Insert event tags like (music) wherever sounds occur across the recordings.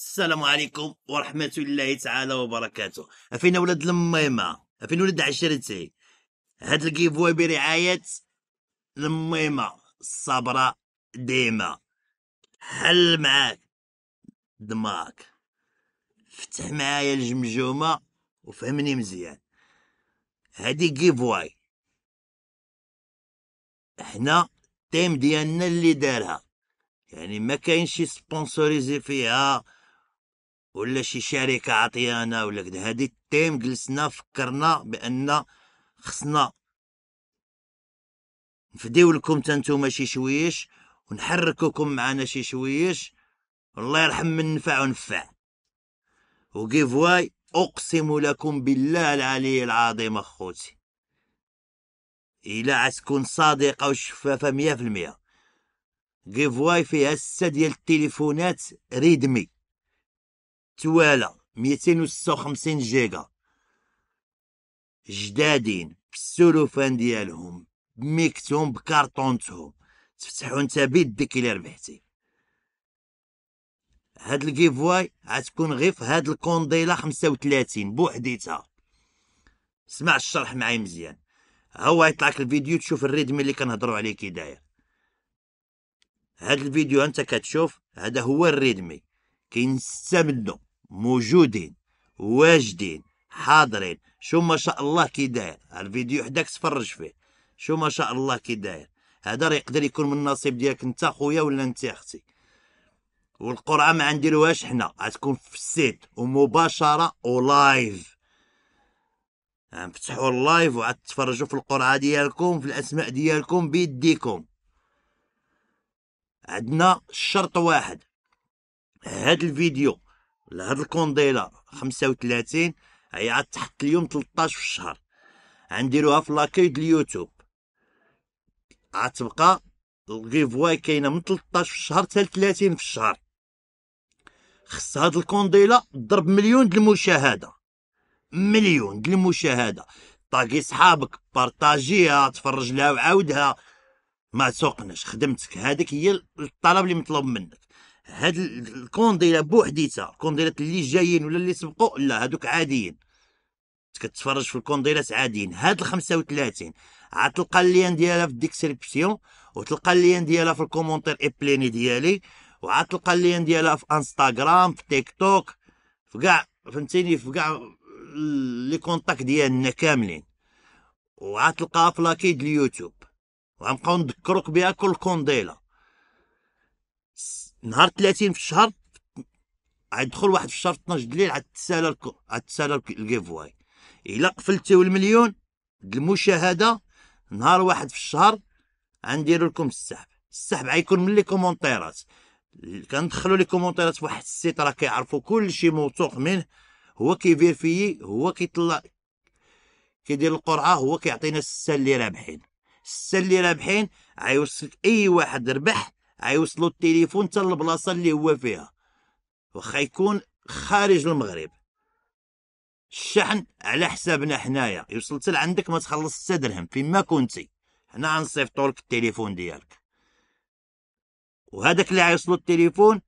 السلام عليكم ورحمة الله تعالى وبركاته أفين أولاد لميمة أفين أولاد عشرتي هاد الكيفواي برعاية لميمة الصبرة ديما حل معاك دماغك فتح معايا الجمجمة وفهمني مزيان هادي كيفواي حنا التيم ديالنا اللي دارها يعني ما كاينش سبونسوريزي فيها ولا شي شركه عطيانا ولا كذا هادي التيم جلسنا فكرنا بان خصنا نفديو لكم تانتوما شي شويش ونحركوكم معنا شي شويش الله يرحم من نفع ونفع واي اقسم لكم بالله العلي العظيم اخوتي الى عتكون صادقه وشفافه مية في المية واي فيها ستة ديال التليفونات ريدمي توالى 256 جيجا جدادين بالسلوفان ديالهم بميكتهم بكارطونتهم تفتحو نتا بيدك الا ربحتي هاد الكيفواي غتكون غير في هاد الكونديلا 35 بوحديتها سمع الشرح معايا مزيان هو يطلعك الفيديو تشوف الريدم اللي كنهضروا عليه كي داير هاد الفيديو انت كتشوف هذا هو الريدمي كاين سته منه موجودين واجدين حاضرين شو ما شاء الله كي داير الفيديو حداك تفرج فيه شو ما شاء الله كي داير هذا راه يقدر يكون من النصيب ديالك انت خويا ولا انت اختي والقرعه ما نديروهاش حنا غتكون في السيت ومباشره ولايف غنفتحوا اللايف وعاد تفرجوا في القرعه ديالكم في الاسماء ديالكم بيديكم عندنا شرط واحد هاد الفيديو لهاد الكونديلا 35 هي غتحط اليوم 13 في الشهر غنديروها في لاكاي اليوتيوب تبقى الغيفواي كاينه من 13 في الشهر حتى 30 في الشهر خص هاد الكونديلا ضرب مليون د المشاهده مليون د المشاهده طاقي صحابك بارطاجيها تفرج لها وعاودها ما تسوقناش خدمتك هذيك هي الطلب اللي مطلوب منك هاد الكونديله بوحديتها الكونديلات اللي جايين ولا اللي سبقوا لا هادوك عاديين كتفرج في الكونديلات عاديين هاد ال 35 عاد تلقى اللين ديالها في الديسكريبسيون وتلقى اللين ديالها في الكومونتير بليني ديالي وعاد تلقى اللين ديالها في انستغرام في تيك توك في كاع فهمتيني في كاع لي كونتاكت ديالنا كاملين وعاد تلقاها في لاكيد اليوتيوب وغنبقاو نذكروك بها كل كونديله نهار 30 في الشهر عيدخل واحد في الشهر 12 دليل الليل غتسالى غتسالى الكيفواي الا قفلتيو المليون المشاهده نهار واحد في الشهر غندير لكم السحب السحب غيكون من لي كومونتيرات كندخلوا لي كومونتيرات في واحد السيت راه كيعرفوا كل شيء موثوق منه هو كيفيرفيي هو كيطلع كيدير القرعه هو كيعطينا السته اللي رابحين السته اللي رابحين عيوصلك اي واحد ربح غيوصلوا التليفون حتى البلاصه اللي هو فيها واخا يكون خارج المغرب الشحن على حسابنا حنايا يوصل حتى لعندك ما تخلص حتى درهم فيما كنتي حنا غنصيفطوا لك التليفون ديالك وهذاك اللي غيوصلو التليفون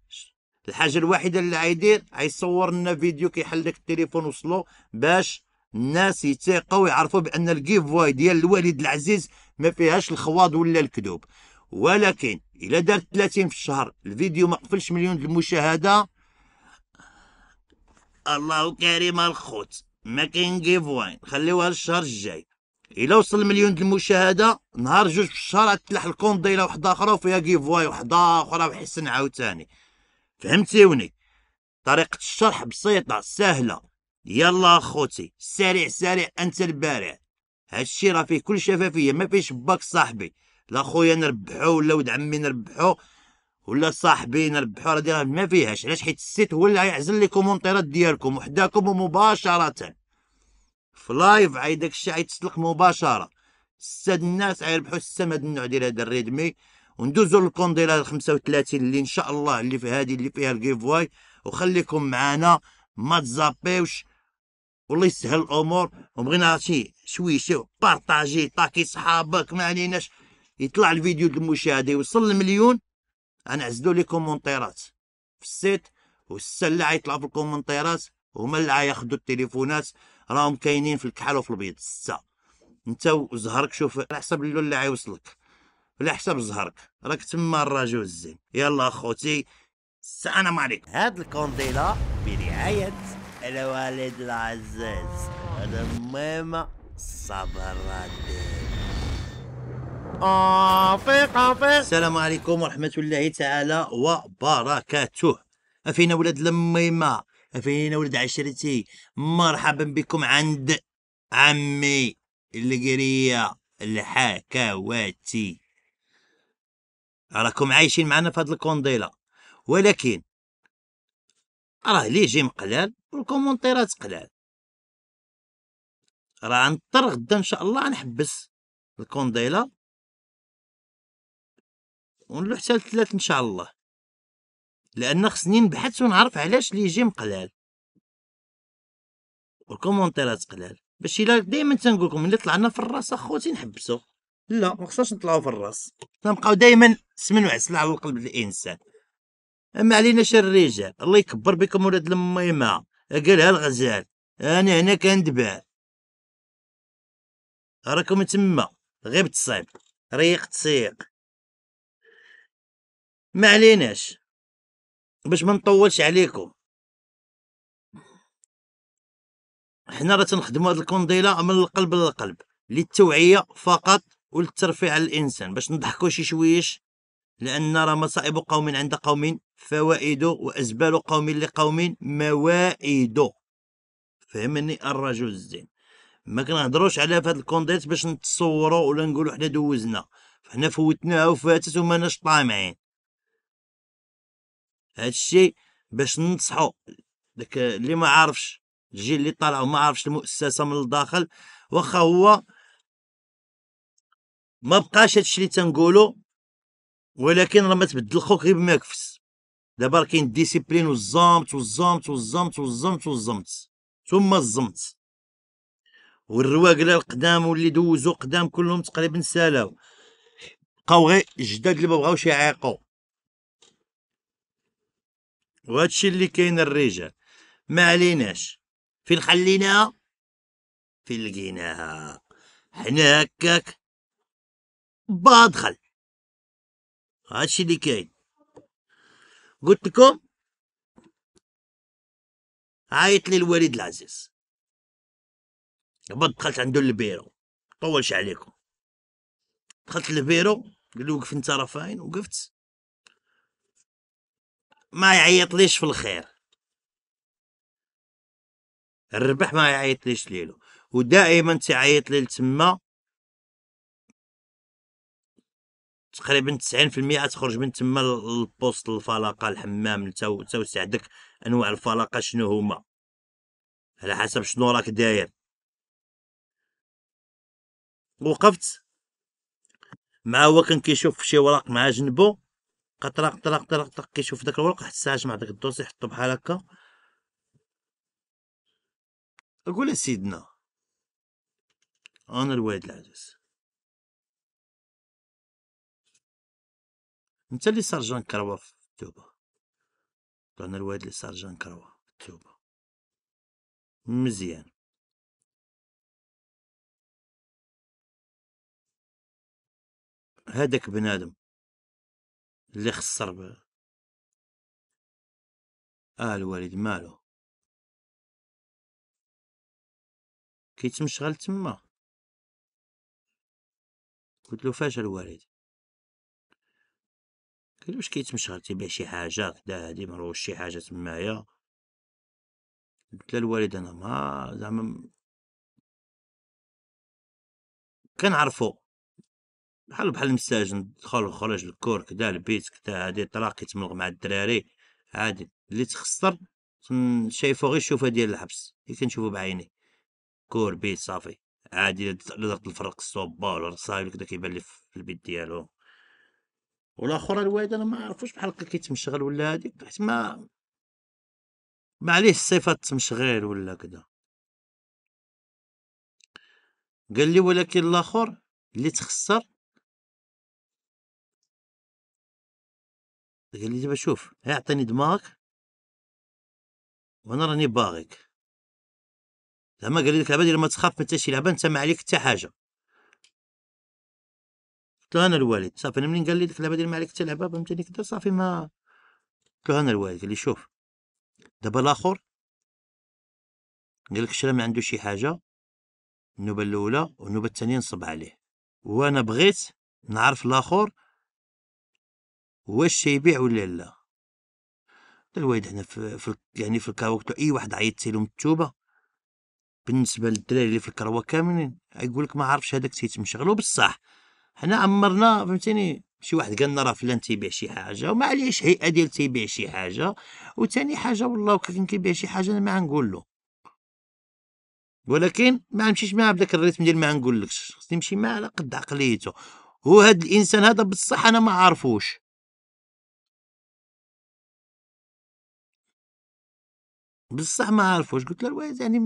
الحاجه الوحيده اللي غيدير غيصور لنا فيديو كيحل لك التليفون وصلو باش الناس يتيقوا ويعرفوا بان الكيفواي ديال الوالد العزيز ما فيهاش الخواض ولا الكذوب ولكن الا دارت 30 في الشهر الفيديو ما قفلش مليون المشاهده الله كريم الخوت ما كاين جيفوين خليوها للشهر الجاي الا وصل مليون المشاهده نهار جوج في الشهر تلح لكم دايره وحده اخرى وفيها جيفواي وحده اخرى وحسن عاوتاني فهمتيوني طريقه الشرح بسيطه سهله يلا اخوتي سريع سريع انت البارع هادشي راه فيه كل شفافيه ما فيش باك صاحبي لا خويا نربحو ولا ولد عمي نربحو ولا صاحبي نربحو راه دير ما فيهاش علاش حيت السيت هو اللي غيعزل لي كومونتيرات ديالكم وحداكم ومباشره في لايف عاي داكشي عيتسلق مباشره الساد الناس غيربحوا السم هاد النوع ديال هذا الريدمي وندوزو للكونديلا 35 اللي ان شاء الله اللي في هذه اللي فيها واي وخليكم معانا ما تزابيوش والله يسهل الامور وبغينا شي شو بارطاجي طاكي صحابك ما عليناش يطلع الفيديو المشاهده يوصل لمليون عزلو لي كومونتيرات في السيت والسلعه يطلع في الكومونتيرات هما اللي غياخذوا التليفونات راهم كاينين في الكحل وفي البيض سته انت وزهرك شوف على حسب اللون اللي عيوصلك على حسب زهرك راك تما الراجل الزين يلا اخوتي السلام عليكم هاد الكونديلا برعايه الوالد العزاز المهم صبر الدين فيق فيق السلام عليكم ورحمة الله تعالى وبركاته أفينا ولاد لميمة أفينا ولاد عشرتي مرحبا بكم عند عمي القرية الحكواتي راكم عايشين معنا في هاد الكونديلا ولكن راه لي جيم قلال والكومونتيرات قلال راه نضطر غدا ان شاء الله نحبس الكونديلا ونلوح حتى لثلاث ان شاء الله لان خصني نبحث ونعرف علاش لي جيم قلال والكومونتيرات قلال باش الا دائما تنقول لكم الا طلعنا في الراس اخوتي نحبسو لا ما خصناش نطلعو في الراس تنبقاو دائما سمن وعسل على قلب الانسان اما علينا شر الرجال الله يكبر بكم ولاد الميمه قالها الغزال انا هنا كندبا راكم تما غير بتصيب ريق تسيق ما عليناش باش ما نطولش عليكم حنا راه تنخدموا هاد الكونديله من القلب للقلب للتوعيه فقط وللترفيه على الانسان باش نضحكوا شي شويش لان راه مصائب قوم عند قوم فوائد وازبال قوم لقوم موائد فهمني الرجل الزين ما كنهضروش على هاد الكونديت باش نتصوروا ولا نقولوا حنا دوزنا حنا فوتناها وفاتت وما ناش طامعين هذا الشيء باش ننصحوا داك اللي ما عارفش الجيل اللي طالع وما عارفش المؤسسه من الداخل واخا هو ما بقاش هادشي اللي تنقولو ولكن راه ما تبدل خوك غير بما كفس دابا راه كاين الديسيبلين والزمط والزمط والزمط والزمط والزمط ثم الزمط والرواقله القدام واللي دوزو قدام كلهم تقريبا سالاو بقاو غير جداد اللي ما بغاوش يعيقوا وهادشي اللي كاين الرجال ما عليناش فين خليناها فين لقيناها حنا هكاك بادخل هادشي اللي كاين قلت لكم عيط لي الوالد العزيز دابا دخلت عندو البيرو طولش عليكم دخلت للبيرو قال له وقف انت راه فاين وقفت ما يعيطليش في الخير الربح ما يعيطليش ليلو ودائما تعيط ليل تما تقريبا 90% تخرج من تما البوست الفلاقه الحمام لتو توسعدك انواع الفلاقه شنو هما على حسب شنو راك داير وقفت مع هو كان كيشوف شي وراق مع جنبو كطرق طرق طرق طرق كيشوف داك الورق حتى الساعه جمع داك الدوس يحطو بحال هكا اقول سيدنا انا الوالد العجوز انت اللي سارجان كروا في التوبه انا الوالد اللي سارجان كروا في التوبه مزيان هذاك بنادم اللي خسر ب... اه الوالد مالو كيتمشغل تما قلت له فاش الوالد قال واش كيتمشغل تبيع شي حاجه كدا هادي مروش شي حاجه تمايا قلت له الوالد انا ما زعما كنعرفو بحال بحال المساجن دخل وخرج الكور كدا البيت كدا هادي طلاق كيتملغ مع الدراري عادي اللي تخسر شايفو غير الشوفه ديال الحبس اللي كنشوفو بعيني كور بيت صافي عادي لدرت الفرق الصوبه ولا الرصايل كدا كيبان لي في البيت ديالو والاخر الوالد انا ما عرفوش بحال هكا كيتمشغل ولا هاديك حيت ما ما عليه صفه تمشغل ولا كدا قال لي ولكن الاخر اللي تخسر قال لي دابا شوف اعطيني دماغك وانا راني باغيك زعما قال لي ديك العباد ما تخاف من حتى شي لعبه انت ما عليك حتى حاجه قلت له انا الوالد صافي انا منين قال لي ديك العباد ما عليك حتى لعبه فهمتني كدا صافي ما قلت له انا الوالد قال لي شوف دابا الاخر قال لك شرا ما عنده شي حاجه النوبه الاولى والنوبه الثانيه نصب عليه وانا بغيت نعرف الاخر واش يبيع ولا لا الوالد هنا في, يعني في الكاروك اي واحد عيطتي له مكتوبه بالنسبه للدراري اللي في الكروه كاملين يقول لك ما عارفش هذاك تيت بصح حنا عمرنا فهمتيني شي واحد قالنا راه فلان تيبيع شي حاجه وما عليهش هيئه ديال تيبيع شي حاجه وثاني حاجه والله كان كيبيع شي حاجه انا ما غنقول له ولكن ما نمشيش معاه بداك الريتم ديال ما نقولكش خصني نمشي معاه على قد عقليته هو هاد الانسان هذا بصح انا ما عارفوش بصح ما عرفوش قلت له الوالد يعني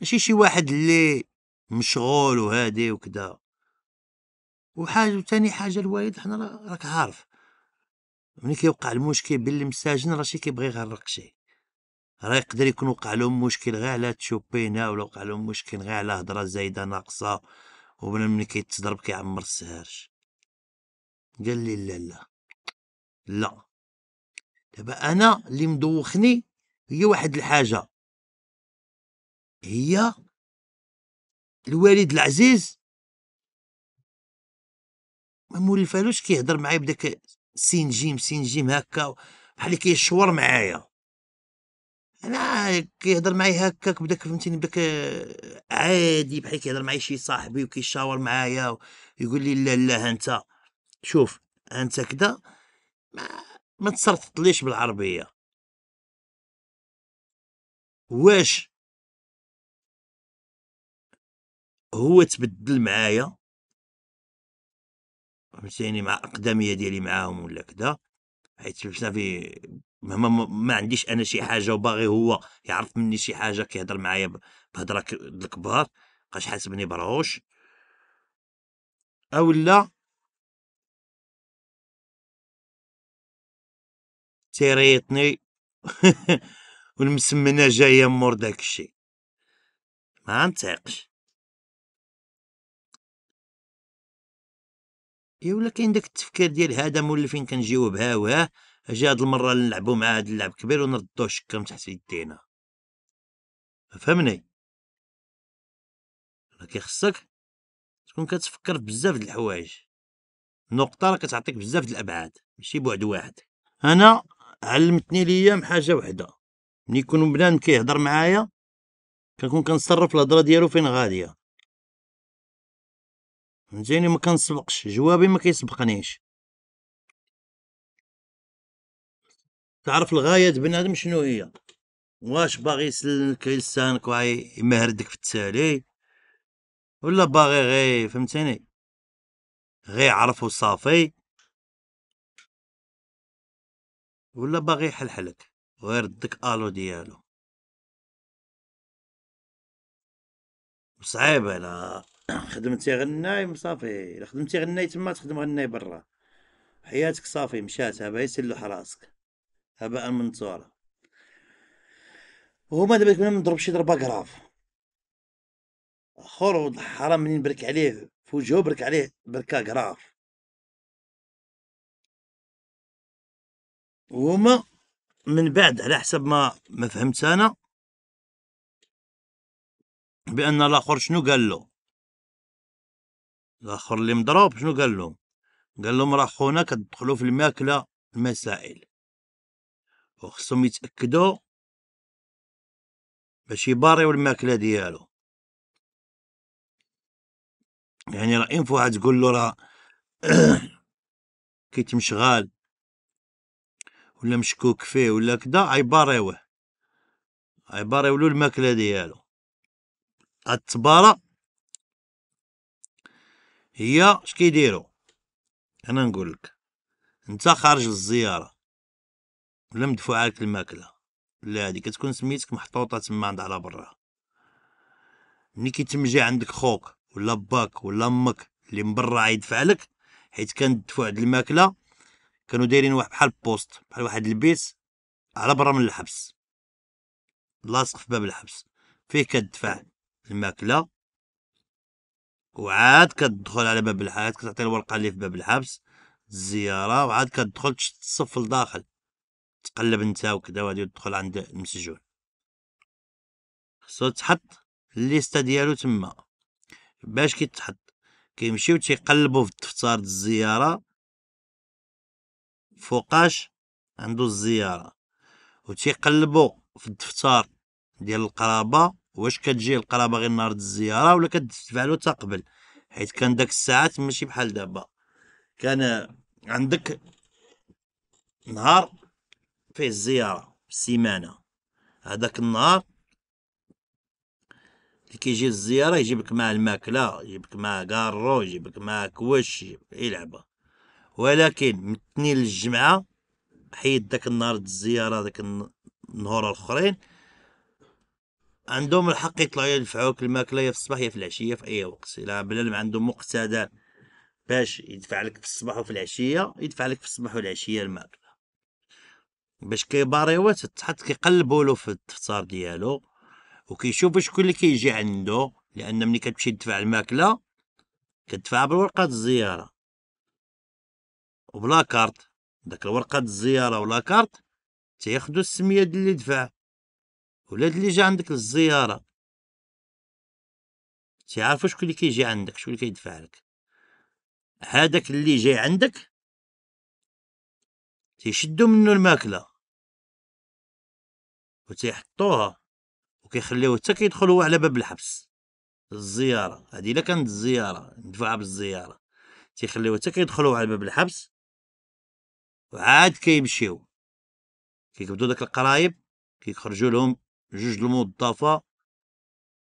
ماشي شي واحد اللي مشغول وهادي وكذا وحاجه ثاني حاجه الوالد حنا راك عارف ملي كيوقع المشكل باللي مساجن شي كيبغي يغرق شي راه يقدر يكون وقع لهم مشكل غير على تشوبينا ولا وقع لهم مشكل غير على هضره زايده ناقصه وبلا ملي كيتضرب كيعمر السهرش قال لي لا لا لا دابا انا اللي مدوخني هي واحد الحاجه هي الوالد العزيز ما مولفالوش كيهضر معايا بداك سين جيم سين جيم هكا بحال اللي كيشور معايا انا كيهضر معايا هكاك بداك فهمتيني بداك عادي بحال كيهضر معايا شي صاحبي وكيشاور معايا ويقول لي لا لا انت شوف انت كدا ما ما تصرفتليش بالعربيه واش هو تبدل معايا فهمتيني مع اقدميه ديالي معاهم ولا كذا حيت شفنا في مهما ما عنديش انا شي حاجه وباغي هو يعرف مني شي حاجه كيهضر معايا بهضره الكبار بقاش حاسبني برعوش اولا تيريطني (laughs) والمسمنه جايه مور داك الشيء ما نتاقش يا ولا كاين داك التفكير ديال هذا مول فين كنجيو بها وها اجي هاد المره نلعبو مع هاد اللعب كبير ونردو من تحت يدينا فهمني راه كيخصك تكون كتفكر بزاف د الحوايج النقطه راه كتعطيك بزاف د الابعاد ماشي بعد واحد انا علمتني ليام حاجه وحده ملي يكون بنادم كيهضر معايا كنكون كنصرف الهضره ديالو فين غاديه فهمتيني ما كنسبقش جوابي ما كيسبقنيش تعرف الغايه بنادم شنو هي واش باغي يسلك لسانك يمهردك في التالي ولا باغي غي فهمتيني غي عرف وصافي ولا باغي يحلحلك ويردك الو ديالو صعيب انا (coughs) خدمتي غناي صافي خدمتي غناي تما تخدم غناي برا حياتك صافي مشات هبا يسلح راسك هباء منثورا وهما دابا كنا نضرب شي ضربه كراف خور الحرام منين برك عليه في وجهه برك عليه بركه كراف هما من بعد على حسب ما ما فهمت انا بان الاخر شنو قال له الاخر اللي مضروب شنو قال له قال لهم راه خونا كتدخلوا في الماكله المسائل وخصهم يتاكدوا باش يباريو الماكله ديالو يعني راه انفو تقول له راه (clears throat) كيتمشغال ولا مشكوك فيه ولا كدا عيباريوه عيباريولو الماكله ديالو التباره هي اش كيديرو انا نقول لك انت خارج للزياره ولا مدفوع عليك الماكله لا هذه كتكون سميتك محطوطه تما عند على برا ملي كيتمجي عندك خوك ولا باك ولا امك اللي برا يدفع لك حيت كندفع هاد الماكله كانوا دايرين واحد بحال بوست بحال واحد البيت على برا من الحبس لاصق في باب الحبس فيه كتدفع الماكله وعاد كتدخل على باب الحبس كتعطي الورقه اللي في باب الحبس الزياره وعاد كتدخل تشد الصف لداخل تقلب انت وكذا وغادي تدخل عند المسجون خصو تحط الليسته ديالو تما باش كيتحط كيمشيو تيقلبوا في الدفتر الزياره فوقاش عنده الزياره وتيقلبوا في الدفتر ديال القرابه واش كتجي القرابه غير نهار الزياره ولا كتدفع له تا قبل حيت كان داك الساعات ماشي بحال دابا كان عندك نهار فيه الزياره سيمانه هذاك النهار اللي كيجي الزيارة يجيبك معاه الماكله يجيبك معاه كارو يجيبك معاه كوش يلعبها ولكن من الاثنين للجمعه حيد داك النهار الزياره داك النهار الاخرين عندهم الحق يطلعوا يدفعوك الماكله يا في الصباح يا في العشيه في اي وقت الا بلال عندهم مقتدى باش يدفع لك في الصباح وفي العشيه يدفع لك في الصباح والعشيه الماكله باش كيباريو تحط كيقلبوا له في الدفتر ديالو وكيشوف شكون اللي كيجي عنده لان ملي كتمشي تدفع الماكله كتدفع بالورقه الزياره كارت داك الورقه الزيارة ولا كارت تياخدو السميه ديال اللي دفع ولا اللي جا عندك للزياره تيعرفو شكون اللي كيجي عندك شكون اللي كيدفع لك هذاك اللي جاي عندك تيشدو منو الماكله وتيحطوها وكيخليوه حتى كيدخل هو على باب الحبس الزياره هادي الا كانت الزياره ندفعها بالزياره تيخليوه حتى هو على باب الحبس وعاد كيمشيو كيكبدو داك القرايب كيخرجوا لهم جوج الموظفه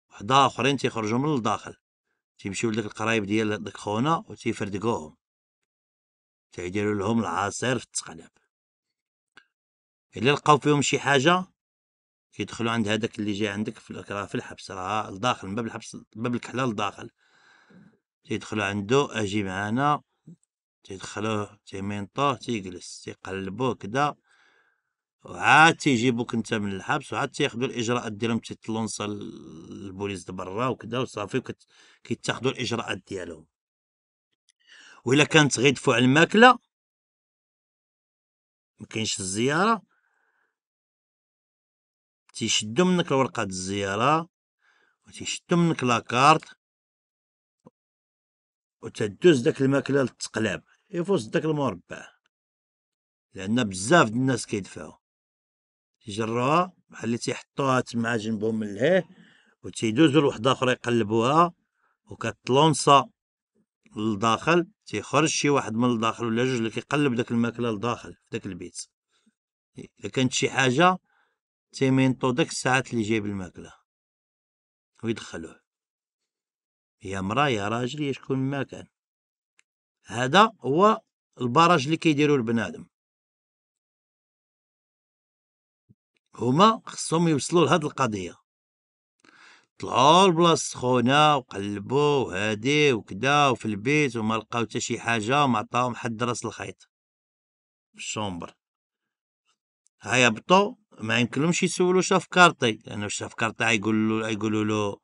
وحدا اخرين تيخرجوا من الداخل تيمشيو لداك القرايب ديال داك خونا وتيفردقوهم تيديروا لهم العصير في التقلب الا لقاو فيهم شي حاجه كيدخلوا عند هذاك اللي جاي عندك في راه في الحبس راه لداخل من باب الحبس باب الكحله لداخل تيدخلوا عنده اجي معانا تيدخلوه تيمنطوه تيجلس تيقلبوه كدا وعاد تيجيبوك انت من الحبس وعاد تياخدو الاجراءات ديالهم تيطلونصا البوليس دبرا وكدا وصافي كيتاخدو الاجراءات ديالهم وإلا كانت غيدفعوا على الماكله مكاينش الزياره تيشدو منك الورقه د الزياره وتيشدو منك لاكارت وتدوز داك الماكله للتقلاب يفوز داك المربع لان بزاف د الناس كيدفعوا يجروها بحال اللي تيحطوها تما جنبهم من لهيه وتيدوزو لوحده اخرى يقلبوها وكتلونصا لداخل تيخرج شي واحد من الداخل ولا جوج اللي كيقلب داك الماكله لداخل في داك البيت الا كانت شي حاجه تيمينطو داك الساعات اللي جايب الماكله ويدخلوه يا مرا يا راجل يا شكون ما كان هذا هو البراج اللي كيديروا البنادم هما خصهم يوصلوا لهاد القضيه طلعوا لبلاصه سخونه وقلبوا وهادي وكدا وفي البيت وما لقاو حتى شي حاجه وما عطاهم حد راس الخيط في الشومبر بطو ما يمكنهمش يسولوا كارطي لانه يعني شاف كارطي يقولوا يقولوا له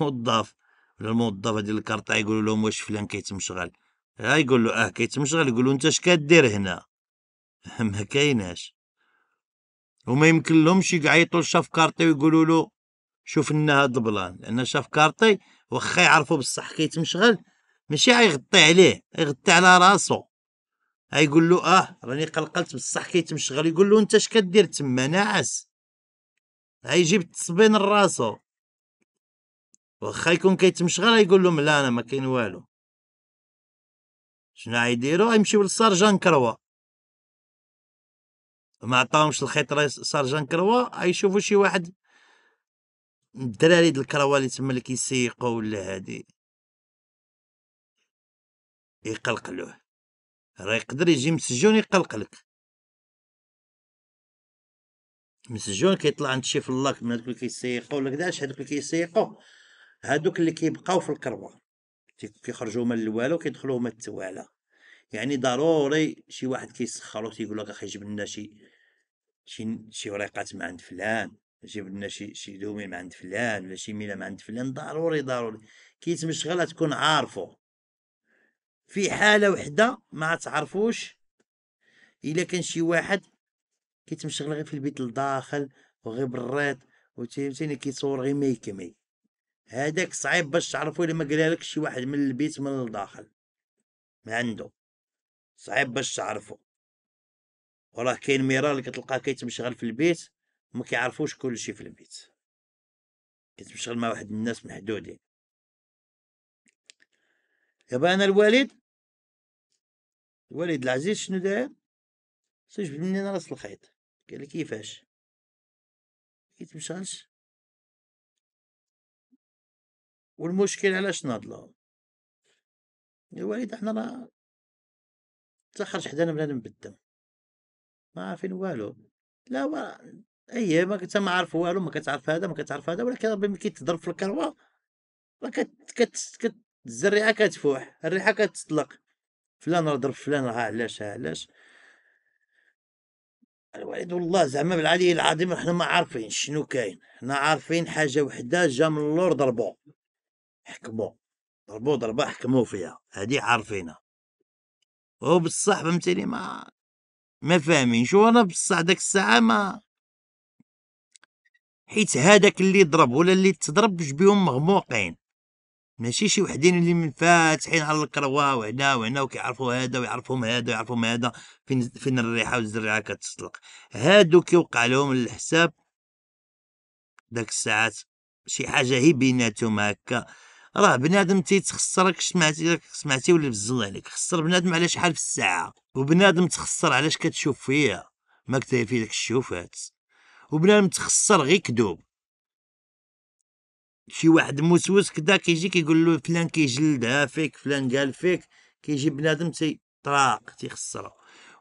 موظف ولا الموظف ديال الكارطي يقولوا لهم واش فلان كيتمشغل هاي يقول له اه كيتمشغل يقول له انت اش كدير هنا (laughs) ما كايناش وما يمكن لهمش يعيطوا لشاف كارطي ويقولوا له شوف لنا هاد البلان لان شاف كارطي واخا يعرفوا بصح كيتمشغل ماشي غيغطي عليه غيغطي على راسو يقول له اه راني قلقلت بصح كيتمشغل يقول له انت اش كدير تما ناعس غيجيب التصبين لراسو واخا يكون كيتمشغل يقول لهم لا انا ما كاين والو شنو غيديروا يمشيو للسرجان كروا ما عطاهمش الخيط سارجان كروا غيشوفوا شي واحد الدراري د الكروا اللي تما اللي كيسيقوا ولا هادي يقلقلوه راه يقدر يجي مسجون يقلقلك مسجون كيطلع عند شي فلاك من هادوك اللي كيسيقوا ولا كداش هادوك اللي كيسيقوا هادوك اللي كيبقاو في الكروا كيخرجوا من الوالو كيدخلوا من التوالا يعني ضروري شي واحد كيسخروا تيقول لك اخي جيب لنا شي شي شي وريقات من عند فلان جيب لنا شي شي دومي من عند فلان ولا شي ميله من عند فلان ضروري ضروري كيتمشغل تكون عارفو في حاله وحده ما تعرفوش الا كان شي واحد كيتمشغل غير في البيت الداخل وغير بالريط وتيمتيني كيتصور غير ميكمي هذاك صعيب باش تعرفو الا ما قالهالكش شي واحد من البيت من الداخل ما عنده صعيب باش تعرفو وراه كاين ميرال اللي كتلقاه كيتمشغل في البيت ما كيعرفوش كلشي في البيت كيتمشغل مع واحد الناس محدودين دابا انا الوالد الوالد العزيز شنو داير سجب مني راس الخيط قال لي كيفاش كيتمشغلش والمشكل علاش ناضلو الوالد حنا راه راه تخرج حدانا بنادم بالدم ما عارفين والو لا و... اي ما كنت ما عارف والو ما كتعرف هذا ما كتعرف هذا ولكن ربي ملي كيتضرب في الكروه راه كت كت كت الزريعه كتفوح الريحه كتطلق فلان راه ضرب فلان راه علاش علاش الوالد والله زعما بالعلي العظيم احنا ما عارفين شنو كاين حنا عارفين حاجه وحده جا من اللور ضربو حكمو ضربو ضربة حكمو فيها هادي عارفينها هو بصح فهمتني ما ما فاهمين شو انا بصح داك الساعه ما حيت هذاك اللي ضرب ولا اللي تضرب باش مغموقين ماشي شي وحدين اللي فاتحين على الكروا وهنا وهنا وكيعرفوا هذا ويعرفهم هذا ويعرفهم هذا فين فين الريحه والزريعه كتسلق هادو كيوقع لهم الحساب داك الساعات شي حاجه هي بيناتهم هكا راه بنادم تيتخسر راك سمعتي سمعتي ولا بزل عليك خسر بنادم على شحال في الساعه وبنادم تخسر علاش كتشوف فيا ما كتهفي في الشوفات وبنادم تخسر غير كذوب شي واحد موسوس كدا كيجي كيقول له فلان كيجلدها فيك فلان قال فيك كيجي بنادم تيطراق تيخسرها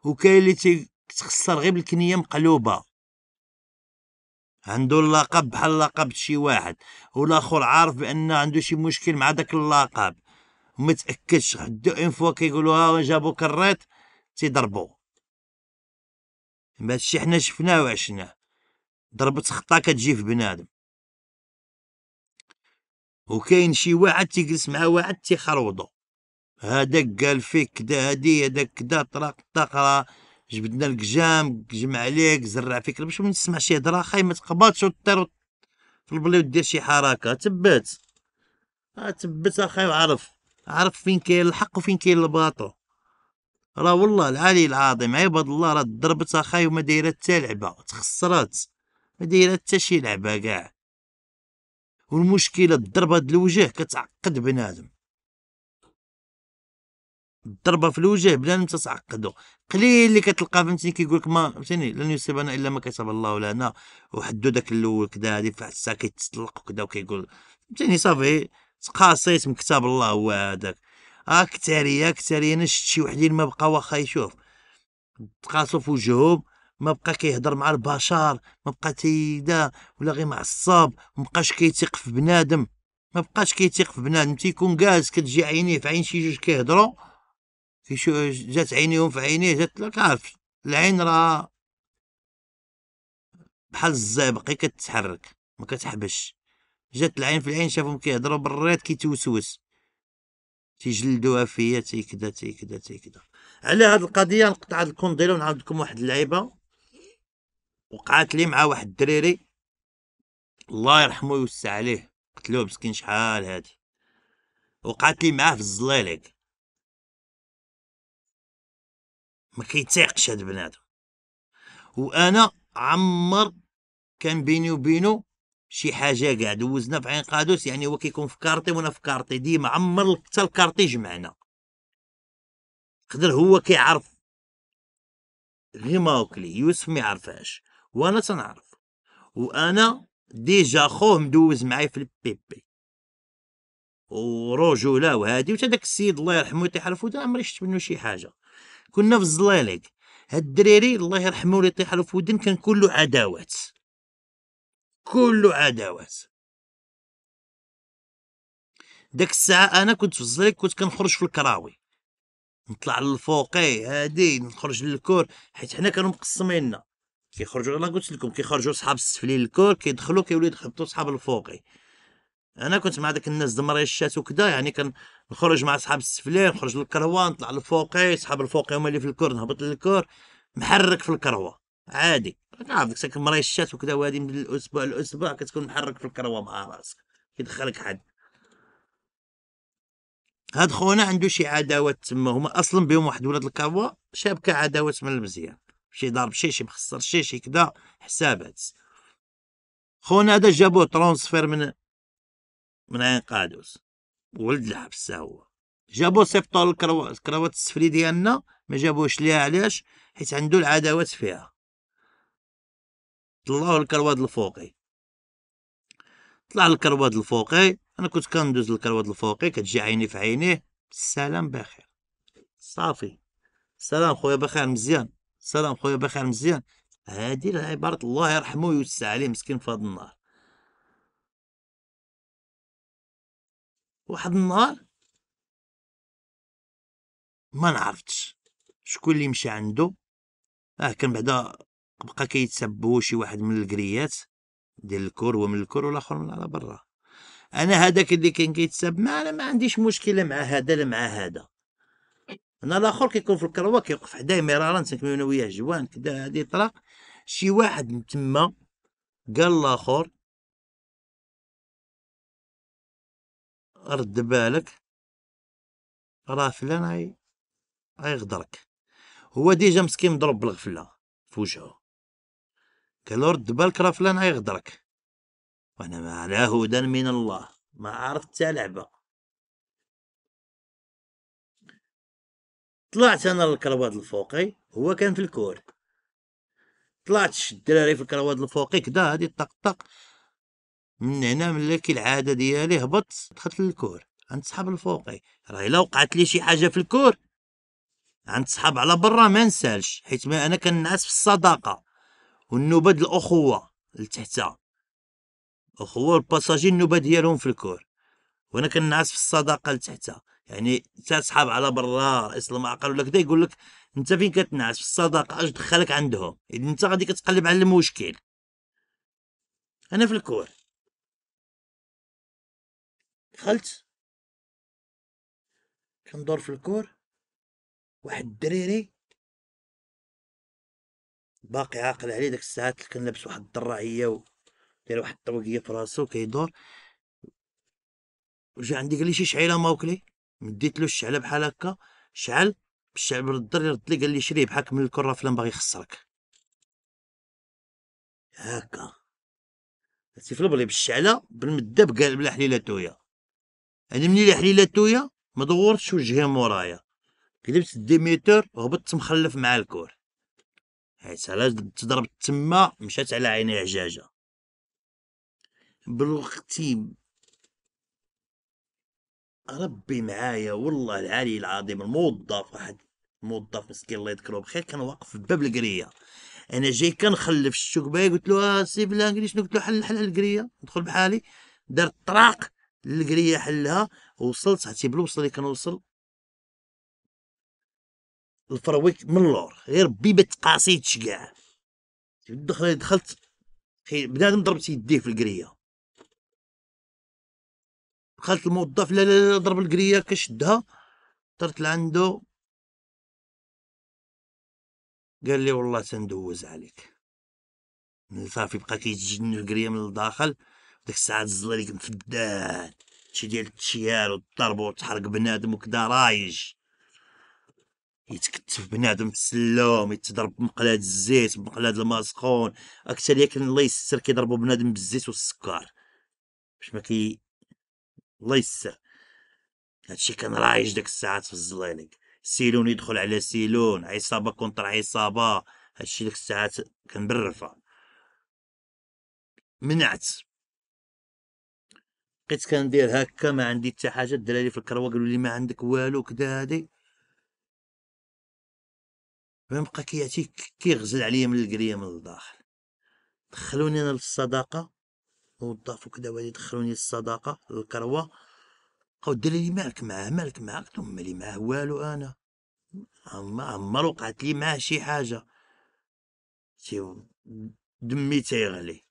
وكاين اللي تخسر غير بالكنيه مقلوبه عنده اللقب بحال لقب شي واحد والاخر عارف بان عنده شي مشكل مع داك اللقب وما تاكدش خدو ان فوا كيقولوها جابو كريت تيضربو هادشي حنا شفناه وعشناه ضربت خطا كتجي في بنادم وكاين شي واحد تيجلس مع واحد تيخروضو هذاك قال فيك كدا هادي هذاك كدا طرق طقرا جبدنا لك جام جمع عليك زرع فيك باش ما تسمع شي هضره خاي ما تقبضش وتطير في البلي ودير شي حركه تبت آه، تبت اخاي وعرف عرف فين كاين الحق وفين كاين الباطل راه والله العلي العظيم عباد الله راه ضربت اخاي وما دايره حتى لعبه تخسرات ما دايره حتى شي لعبه كاع والمشكله الضربه د الوجه كتعقد بنادم الضربه في الوجه بنادم تتعقدو قليل اللي كتلقى فهمتني كيقول لك ما فهمتني لن يصيبنا الا ما كتب الله لنا وحدو داك الاول كدا هادي فواحد الساعه كيتسلق وكدا وكيقول فهمتني صافي تقاصيت من كتاب الله هو هذاك اكثريه آه، اكثريه انا شفت شي وحدين ما بقى واخا يشوف تقاصوا في وجههم ما بقى كيهضر مع البشر ما بقى تيدا ولا غير معصب ما بقاش كيتيق في بنادم ما بقاش كيتيق في بنادم تيكون جالس كتجي عينيه في عين شي جوج كيهضروا في جات عينيهم في عينيه جات لك عارف العين راه بحال الزابق كتحرك ما كتحبش جات العين في العين شافهم كيهضروا بالريط كيتوسوس تيجلدوها فيا تيكدا تيكدا تيكدا على هاد القضيه نقطع هاد الكونديلا ونعاود لكم واحد اللعيبه وقعت لي مع واحد الدريري الله يرحمه ويوسع عليه قتلوه مسكين شحال هادي وقعت لي معاه في الزليليك ما كيتيقش هاد بنادم وانا عمر كان بيني وبينه شي حاجه كاع دوزنا في عين قادوس يعني هو كيكون في كارطي وانا في كارطي ديما عمر حتى الكارطي جمعنا قدر هو كيعرف غير ماوكلي يوسف ما يعرفهاش وانا تنعرف وانا ديجا خوه مدوز معايا في البيبي ورجوله وهادي وتا داك السيد الله يرحمه تيحلف تا عمري شفت منو شي حاجه كنا في الزلاليك هاد الدراري الله يرحمه اللي يطيح له في ودن كان كله عداوات كله عداوات داك الساعه انا كنت في الزلاليك كنت كنخرج في الكراوي نطلع للفوقي هادي نخرج للكور حيت حنا كانوا مقسميننا كيخرجوا انا قلت لكم كيخرجوا صحاب السفلي للكور كيدخلوا كيوليو يخبطوا صحاب الفوقي انا كنت مع داك الناس دمريشات وكذا يعني كان نخرج مع صحاب السفلين نخرج للكروه نطلع للفوقي صحاب الفوقي هما اللي في الكور نهبط للكور محرك في الكروه عادي ديك داك مريشات وكذا وهادي من الاسبوع الاسبوع كتكون محرك في الكروه مع راسك كيدخلك حد هاد خونا عنده شي عداوات تما هما اصلا بهم واحد ولاد الكروه شابكه عداوات من المزيان شي ضارب شي شي مخسر شي شي كذا حسابات خونا هذا جابوه ترونسفير من من عين قادوس ولد الحبس هو جابو سيفطو الكروات السفلي ديالنا ما جابوش ليها علاش حيت عنده العداوات فيها طلعوه الكرواد الفوقي طلع الكرواد الفوقي انا كنت كندوز الكرواد الفوقي كتجي عيني في عينيه السلام بخير صافي سلام خويا بخير مزيان سلام خويا بخير مزيان هادي عبارة الله يرحمه ويوسع عليه مسكين في هاد النار واحد النهار ما نعرفتش شكون اللي مشى عندو اه كان بعدا بقى كيتسبو شي واحد من الكريات ديال الكور ومن الكور والاخر من على برا انا هذاك اللي كان كيتساب ما انا ما عنديش مشكله مع هذا لا مع هذا انا الاخر كيكون في الكروه كيوقف حدايا مرارا تنكملوا انا وياه جوان كدا هادي طرق شي واحد من تما قال الاخر رد بالك راه فلان عي غيغدرك هو ديجا مسكين مضروب بالغفله في وجهه قالو رد بالك راه فلان غيغدرك وانا على هدى من الله ما عرفت حتى لعبه طلعت انا للكرواد الفوقي هو كان في الكور طلعت الدراري في الكرواد الفوقي كدا هادي طق طق من هنا ملي كالعاده ديالي هبط دخلت للكور عند صحاب الفوقي راه الا وقعت لي شي حاجه في الكور عند صحاب على برا ما نسالش حيت ما انا كنعس في الصداقه والنوبه ديال الاخوه لتحتها اخوه الباساجي النوبه ديالهم في الكور وانا كنعس في الصداقه لتحتها يعني صحاب على برا رئيس المعقل ولا كدا يقول لك انت فين كتنعس في الصداقه اش دخلك عندهم اذا انت غادي كتقلب على المشكل انا في الكور دخلت كندور في الكور واحد الدريري باقي عاقل عليه داك الساعات كان لابس واحد الدراعيه و... داير واحد الطوقيه في راسو كيدور وجا عندي قال لي شي شعيله ماوكلي مديت له الشعله بحال هكا شعل بالشعب الضر رد لي قال لي شري بحالك من الكره فلان باغي يخسرك هكا هاتي في البلي بالشعله بالمده بقال بلا حليله تويا انا يعني ملي حليلات تويا ما دورتش وجهي مورايا كذبت ديميتر وهبطت مخلف مع الكور حيت يعني علاش تضربت تما مشات على عيني عجاجه بالوقتي ربي معايا والله العلي العظيم الموظف واحد الموظف مسكين الله يذكره بخير كان واقف في باب القريه انا جاي كنخلف الشوكبايه قلت له آه، سي فلان قلت له حل حل القريه ندخل بحالي دار الطراق القريه حلها وصلت حتى بلوصه اللي كنوصل الفرويك من اللور غير بيبت ما تقاسيتش كاع الدخله دخلت بنادم ضربت يديه في القريه دخلت الموظف لا لا لا ضرب القريه كشدها طرت لعندو قال لي والله تندوز عليك صافي بقى كيتجن القريه من الداخل ديك الساعة الزلة ليك مفدان شي ديال التيار والضرب وتحرق بنادم وكدا رايج يتكتف بنادم في السلوم يتضرب بمقلاد الزيت بمقلاد الماء سخون اكثر ياكل الله يستر كيضربوا بنادم بالزيت والسكر باش ما كي الله يستر هادشي كان رايج ديك الساعات في الزلايلك سيلون يدخل على سيلون عصابه كونتر عصابه هادشي ديك الساعات كان بالرفه منعت بقيت كندير هكا ما عندي حتى حاجه الدراري في الكروه قالوا لي ما عندك والو كدا هادي بقى كيعطي كيغزل عليا من الكريه من الداخل دخلوني انا للصداقه وضافوا كدا والي دخلوني للصداقه للكروه بقاو الدراري مالك معاه مالك معاه قلت لهم مالي معاه والو انا عم عمر وقعت لي معاه شي حاجه دمي تيغلي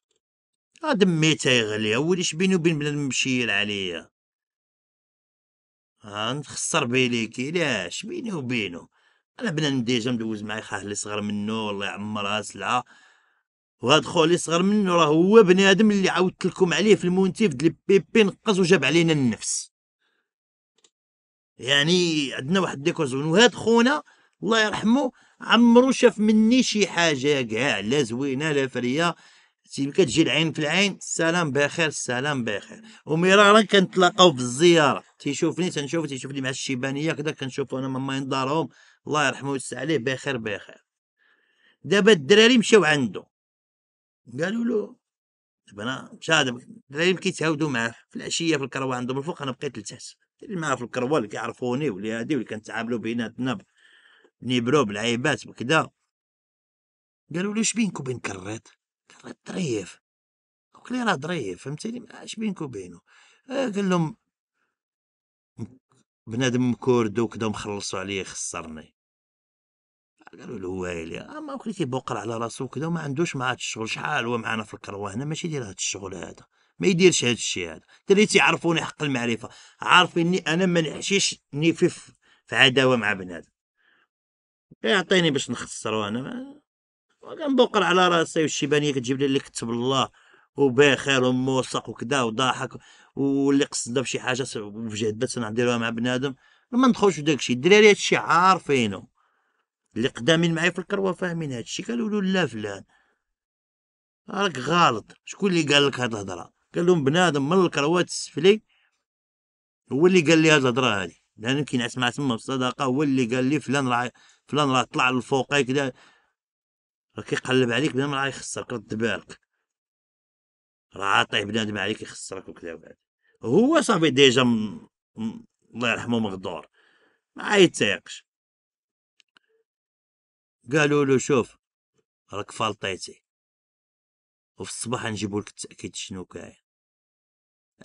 دميتها يغلي ولي بيني وبين بنادم مشيل عليا نخسر بيليكي علاش بيني وبينو انا بنادم ديجا مدوز معايا خاه اللي صغر منو الله يعمرها سلعه وهاد خو اللي صغر منو راه هو بنادم اللي عاودت لكم عليه في المونتيف ديال بيبي نقص وجاب علينا النفس يعني عندنا واحد ديكوزون زوين وهاد خونا الله يرحمه عمرو شاف مني شي حاجه كاع لا زوينه لا فريه تيمكن كتجي العين في العين السلام بخير السلام بخير ومرارا كنتلاقاو في الزياره تيشوفني تنشوف تيشوفني مع الشيبانيه كذا كنشوفو انا ماما دارهم الله يرحمه ويسع عليه بخير بخير دابا الدراري مشاو عنده قالوا له دابا انا مشى دابا الدراري كيتهاودوا معاه في العشيه في الكروه عندهم الفوق انا بقيت لتحت معاه في الكروه اللي كيعرفوني واللي هادي واللي كنتعاملوا بيناتنا نبرو بالعيبات وكذا قالوا له اش بينك وبين كريط راه ظريف قال لي راه ظريف فهمتيني اش بينك وبينه آه، قال لهم بنادم مكوردو وكدا ومخلصوا عليه خسرني قالوا له ويلي اما آه، وكلي تيبوقر على راسو وكدا وما عندوش مع هاد الشغل شحال هو معانا في الكروه هنا ماشي يدير هاد الشغل هذا ما يديرش هاد الشيء هذا تري تيعرفوني حق المعرفه عارفيني انا ما نعشيش نيفي في عداوه مع بنادم يعطيني باش نخسرو انا وكنبقر على راسي والشيبانيه كتجيب لي اللي كتب الله وبخير وموسق وكذا وضاحك واللي قصدها بشي حاجه في جهد بس نديروها مع بنادم ما ندخلش في داكشي الدراري هادشي عارفينه اللي قدامين معايا في الكروه فاهمين هادشي قالوا له لا فلان راك غالط شكون اللي قال لك هاد الهضره قال لهم بنادم من الكروات السفلي هو اللي قال لي هاد الهضره هادي لان يعني كينعس مع تما بالصداقه هو اللي قال لي فلان راه فلان راه طلع للفوق هكذا راه كيقلب عليك بنادم راه يخسرك رد بالك راه عاطيه بنادم عليك يخسرك وكذا وكذا هو صافي ديجا م... م... الله يرحمه مغدور ما يتيقش قالوا له شوف راك فالطيتي وفي الصباح نجيبوا لك التاكيد شنو كاين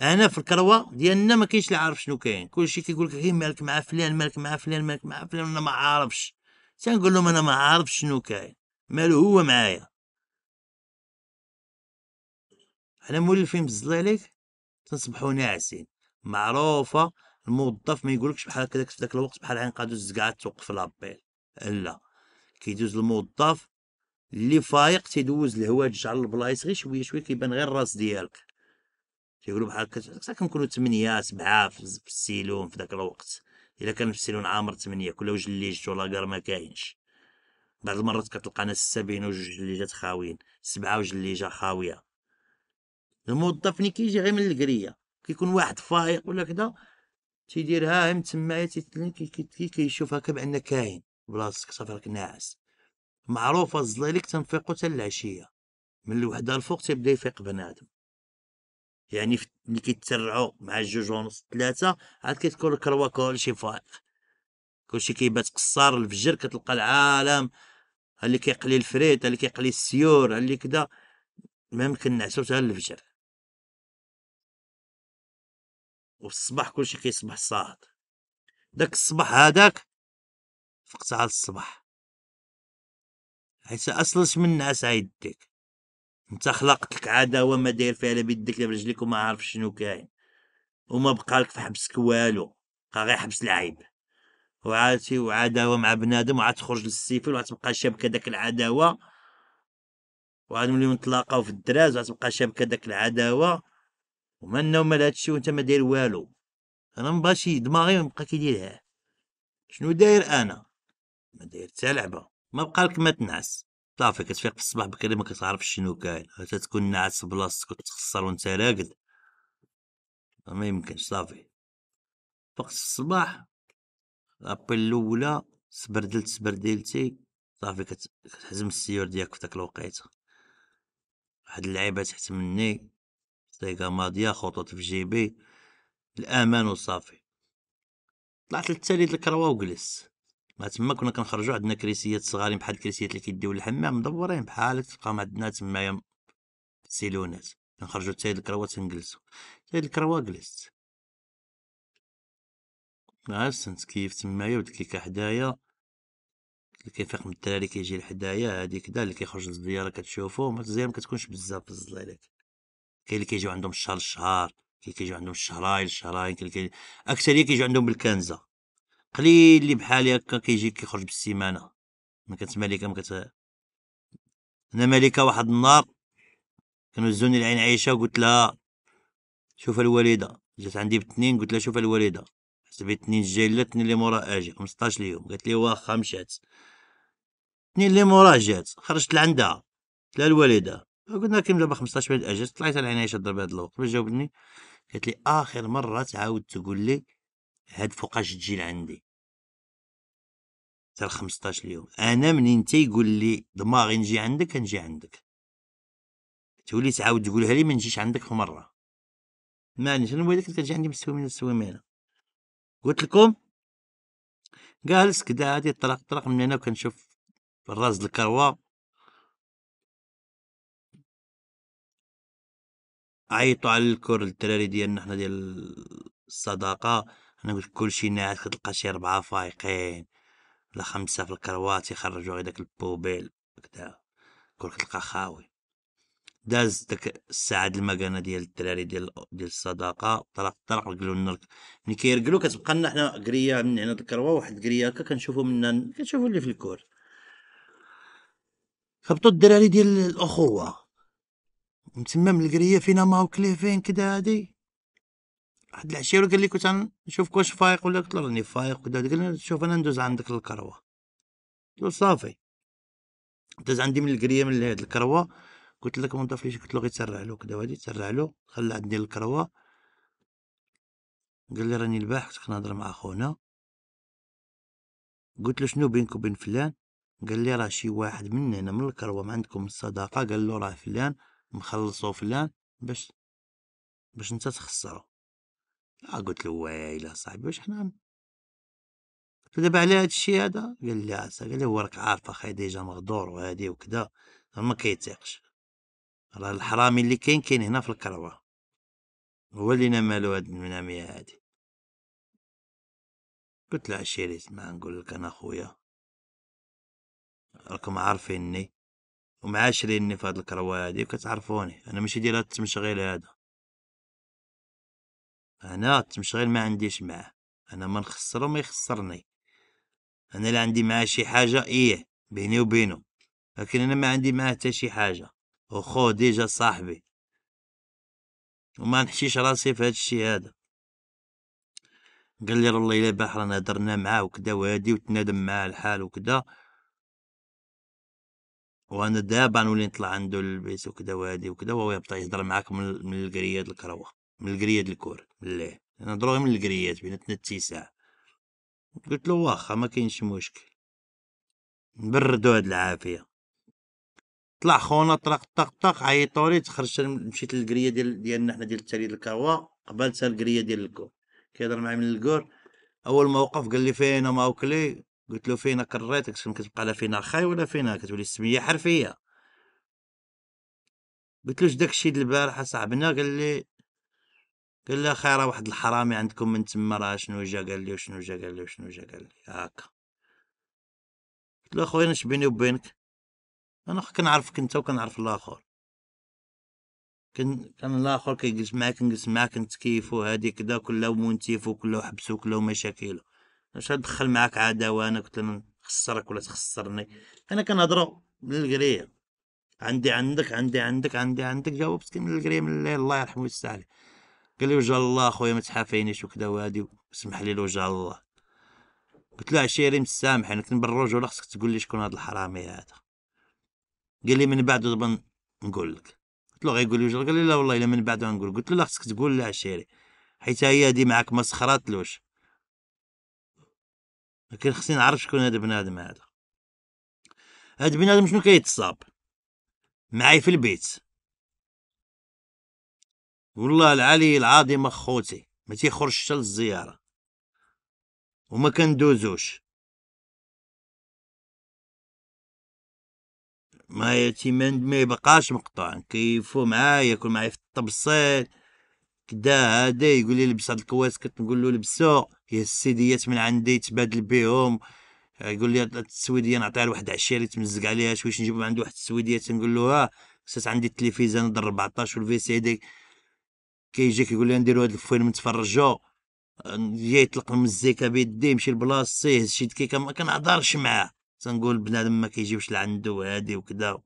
انا في الكروه ديالنا ما كاينش اللي عارف شنو كاين كلشي كيقول لك غير إيه، مالك مع فلان مالك مع فلان مالك مع فلان انا ما عارفش تنقول لهم انا ما عارف شنو كاين ماله هو معايا حنا مول الفيلم عليك تنصبحو ناعسين معروفه الموظف ما يقولكش بحال كذاك في ذاك الوقت بحال عين قادوز زكاع توقف لابيل لا كيدوز الموظف اللي فايق تيدوز الهواج على البلايص غير شويه شويه كيبان غير الراس ديالك تيقولوا بحال ساكن كنكونوا 8 7 في السيلون في ذاك الوقت الا كان في السيلون عامر 8 كل وجه اللي جيتو لاكار ما كاينش بعض المرات كتلقى ناس سبعين وجوج جليجات خاويين سبعة وجليجة خاوية الموظف ملي كيجي غير من الكرية كيكون واحد فايق ولا كدا تيدير هم تمايا تيتلن كيشوف كي كي كي كاين بلاصتك صافي راك ناعس معروفة الزليليك تنفيقو تا العشية من الوحدة الفوق تيبدا يفيق بنادم يعني ملي كيتسرعو مع جوج ونص ثلاثة عاد كتكون الكروة كلشي فايق كلشي كيبات قصار الفجر كتلقى العالم اللي كيقلي الفريت اللي كيقلي السيور اللي كدا ما يمكن نعسو حتى الفجر وفي الصباح كلشي كيصبح صاهد داك الصباح هذاك فقت على الصباح حيت اصلا من نعس يديك انت خلقت لك عداوه ما داير فيها لا بيدك لا برجليك وما عارف شنو كاين وما بقالك في حبسك والو بقى غير حبس العيب وعاتي وعداوه مع بنادم وعاد تخرج للسيفل وعاد تبقى شابكه داك العداوه وعاد ملي نتلاقاو في الدراز وعاد تبقى شابكه داك العداوه وما لنا وما لهادشي وانت ما داير والو انا مباشي دماغي مبقى كيديرها شنو داير انا ما داير حتى لعبه ما بقالك ما تنعس صافي كتفيق في الصباح بكري ما كتعرفش شنو كاين حتى تكون نعس بلاصتك وتخسر وانت راقد ما يمكنش صافي فقت الصباح لابيل الاولى سبردلت سبرديلتي صافي كتحزم السيور ديالك في داك الوقيته واحد اللعيبه تحت مني سيغا ماضيه خطوط في جيبي الامان وصافي طلعت للتالي الكروه وجلس ما تما كنا كنخرجوا عندنا كريسيات صغارين بحال الكريسيات اللي كيديو للحمام مدورين بحالك تلقاهم عندنا تمايا سيلونات كنخرجوا تاي الكروه تنجلسوا تاي الكروه جلست عرفت نعم، كيف تمايا وديك اللي حدايا اللي كيفيق من الدراري كيجي لحدايا هاديك كدا اللي كيخرج للزيارة كتشوفو ما مكتكونش بزاف في عليك كاين اللي كيجيو عندهم الشهر الشهر كاين اللي كيجيو عندهم الشهرين الشهرين كاين اللي اكثريه كيجيو عندهم بالكنزة قليل اللي بحالي هكا كيجي كيخرج بالسيمانة ما كتماليكا ما كت انا مالكة واحد النهار كانوا زوني العين عايشة وقلت لها شوف الوالدة جات عندي بتنين قلت لها شوف الوالدة حسبت الاثنين الجاي لا اللي مورا اجي 15 اليوم قالت لي واخا مشات تني اللي مورا جات خرجت لعندها لها الوالده قلنا كم دابا 15 بعد اجت طلعت على عينيا شاد بهذا الوقت باش جاوبني قالت لي اخر مره تعاود تقول لي هاد فوقاش تجي لعندي حتى 15 اليوم انا منين تيقول لي دماغي نجي عندك كنجي عندك تولي تعاود تقولها لي ما نجيش عندك في مره ما نجيش انا وليت كنت كتجي عندي من السويمانه للسويمانه قلت لكم جالس كده عادي طرق طرق من هنا وكنشوف براز الكروة عيطوا على الكور الدراري ديالنا حنا ديال الصداقة انا قلت كلشي ناعس كتلقى شي ربعة فايقين ولا خمسة في الكروات يخرجوا غير داك البوبيل كدا كل كتلقى خاوي داز داك السعد المكانه ديال الدراري ديال ديال الصداقه طرق طرق رجلو النار ملي كيرجلو كتبقى لنا حنا قريه من هنا الكروه واحد القريه هكا كنشوفو منا كنشوفو اللي في الكور هبطوا الدراري ديال الاخوه من تما من القريه فينا ما وكليفين كدا هادي واحد العشيره قال لي كنت نشوف واش فايق ولا قلت له راني فايق وكدا قال لي شوف انا ندوز عندك الكروه قلت صافي داز عندي من القريه من هاد الكروه قلت لك منضاف ليش قلت له غير تسرع له كدا وهادي تسرع له خلى عندي الكروه قال لي راني البارح كنت كنهضر مع خونا قلت له شنو بينك وبين فلان قال لي راه شي واحد من هنا من الكروه ما عندكم الصداقه قال له راه فلان مخلصو فلان باش باش انت تخسرو آه قلت له وايلا صاحبي واش حنا دابا على هذا الشيء هذا قال لي عسى قال لي هو راك عارف اخي ديجا مغدور وهادي وكذا ما كيتيقش راه الحرامي اللي كاين كاين هنا في الكروه هو اللي مالو هاد المنامية هادي قلت له عشيري ما نقول لك انا خويا راكم عارفيني ومعاشريني في هاد الكروه هادي وكتعرفوني انا ماشي ديال هاد التمشغيل هذا انا التمشغيل ما عنديش معاه انا ما نخسرو ما يخسرني انا اللي عندي معاه شي حاجه ايه بيني وبينه لكن انا ما عندي معاه حتى شي حاجه وخو ديجا صاحبي وما نحشيش راسي في هذا الشيء هذا قال لي والله الا باح رانا هدرنا معاه وكدا وهادي وتنادم معاه الحال وكدا وانا دابا نولي نطلع عنده للبيت وكدا وهادي وكدا وهو يبدا يهضر معاك من, من القريات الكروه من القريات الكور بالله نهضرو غير من القريات بيناتنا التيساع قلت له واخا ما كاينش مشكل نبردو هاد العافيه طلع خونا طرق طق طق عيطوا لي تخرجت مشيت للقريه ديال ديالنا حنا ديال التالي الكاوا قبلتها القريه ديال الكور كيهضر معايا من الكور اول ما وقف قال لي فين ما وكلي قلت له فينا كريتك كتبقى لا فينا خاي ولا فينا كتولي السميه حرفيه قلت له داك الشيء ديال البارح صاحبنا قال لي قال لي اخي راه واحد الحرامي عندكم من تما راه شنو جا قال لي وشنو جا قال لي وشنو جا قال لي هاكا قلت له اخويا اش بيني وبينك انا كنعرفك انت وكنعرف الاخر كان كان الاخر كيجلس معاك نجلس معاك نتكيفو هادي كدا كله منتيفو كله حبسو كله مشاكيلو اش دخل معاك عداوه انا قلت لهم خسرك ولا تخسرني انا كنهضر من القريه عندي عندك عندي عندك عندي عندك جاوبتك من القريه من الليل الله يرحمه ويستر عليه قال لي وجه الله خويا ما تحافينيش وكدا وهادي وسمح لي لوجه الله قلت له عشيري انا كنبر الرجوله خصك تقول لي شكون هاد الحرامي هذا قال لي من بعد دابا نقول لك قلت له غيقول لي قال لي لا والله الا من بعد غنقول قلت له لا خصك تقول لا عشيري حيت هي هادي معاك ما سخراتلوش لكن خصني نعرف شكون هذا بنادم هذا هذا بنادم شنو كيتصاب معاي في البيت والله العلي العظيم اخوتي ما تيخرجش حتى للزياره وما كندوزوش ما من ما يبقاش مقطوع كيفو معايا ياكل معايا في التبصيل كدا هادا يقول لي لبس هاد كنت نقول له لبسو يا السيديات من عندي تبادل بهم يقول لي السويديه نعطيها لواحد عشيري تمزق عليها شويش نجيب من عند واحد السويديه تنقول له ها سات عندي التلفزه نضر 14 والفي سي دي كيجي كيقول لي نديرو هاد الفيلم نتفرجو يطلق المزيكا بيدي يمشي لبلاصتي يهز شي دقيقه ما كنهضرش معاه تنقول بنادم ما كيجيبش لعندو هادي وكذا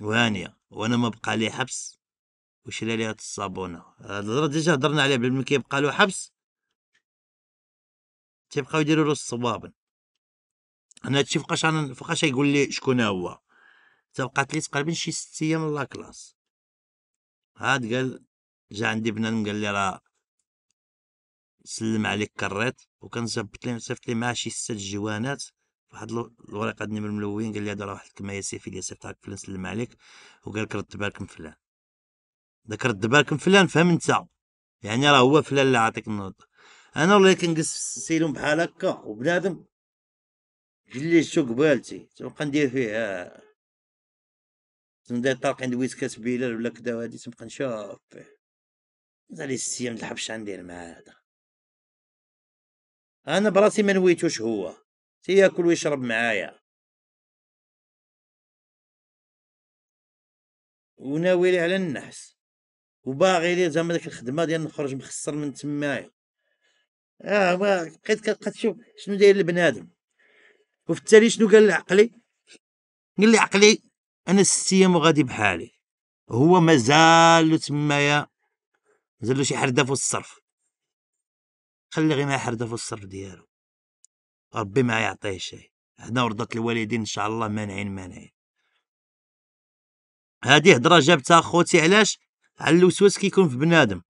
وهانيه وانا ما بقى لي حبس وشري لي هاد الصابونه هاد الهضره ديجا هضرنا عليها بلي ملي كيبقى له حبس تيبقاو يديروا له الصوابن انا هادشي فوقاش انا فوقاش يقول لي شكون هو تبقات لي تقريبا شي ست ايام لا كلاس هاد قال جا عندي بنادم قال لي راه سلم عليك كريت وكان صيفط لي صيفط لي معاه شي ست جوانات واحد الورقه عندنا من الملون قال لي هذا راه واحد الكمايه سيفي اللي صيفطها لك فلان سلم عليك وقال لك رد بالك من فلان داك رد بالك من فلان فهم انت يعني راه هو فلان اللي عاطيك النوط انا والله كنجلس في السيلون بحال هكا وبنادم لي شو قبالتي تبقى ندير فيه آه. تنبدا طارق عند ويسكاس بلال ولا كدا وهادي تبقى نشوف فيه زعلي ست ايام د غندير مع هذا انا براسي ما نويتوش هو تياكل ويشرب معايا وناوي لي على النحس وباغي لي زعما ديك الخدمه ديال نخرج مخسر من تمايا اه بقيت كتشوف شنو داير البنادم وفي التالي شنو قال لعقلي قال لي عقلي انا ست ايام وغادي بحالي هو مازال تمايا مازال شي حرده في الصرف خلي غير ما حرده في الصرف ديالو ربي ما يعطيه شيء حنا ورضة الوالدين ان شاء الله مانعين مانعين هذه هضره جابتها خوتي علاش على الوسواس كيكون في بنادم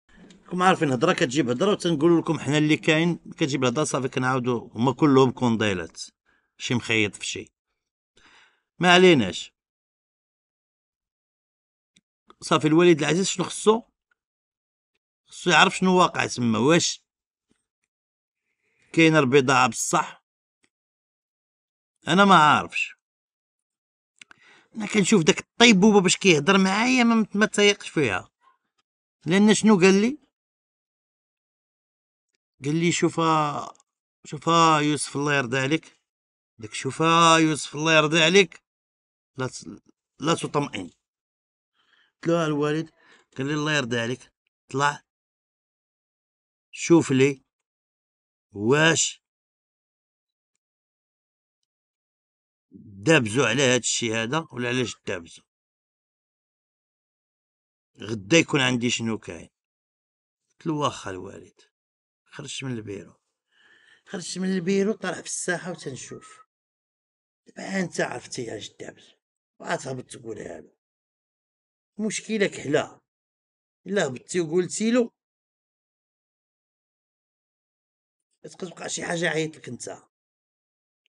راكم عارفين هضره كتجيب هضره وتنقول لكم حنا اللي كاين كتجيب الهضره صافي كنعاودو هما كلهم كونديلات شي مخيط في شي ما عليناش صافي الوالد العزيز شنو خصو خصو يعرف شنو واقع تما واش كاينه البضاعه بصح انا ما عارفش انا كنشوف داك الطيبوبه باش كيهضر معايا ما, متيقش فيها لان شنو قال لي قال لي شوفا شوفا يوسف الله يرضى عليك داك شوفا يوسف الله يرضى عليك لا لا تطمئن له الوالد قال لي الله يرضى عليك طلع شوف لي واش دابزو على هذا الشيء هذا ولا علاش دابزو غدا يكون عندي شنو كاين قلت له واخا الوالد خرجت من البيرو خرجت من البيرو طالع في الساحه وتنشوف دابا انت عرفتي علاش دابزو وعاد تهبط تقول هذا المشكله كحله الا هبطتي وقلتي له تبقى شي حاجه عيط لك انت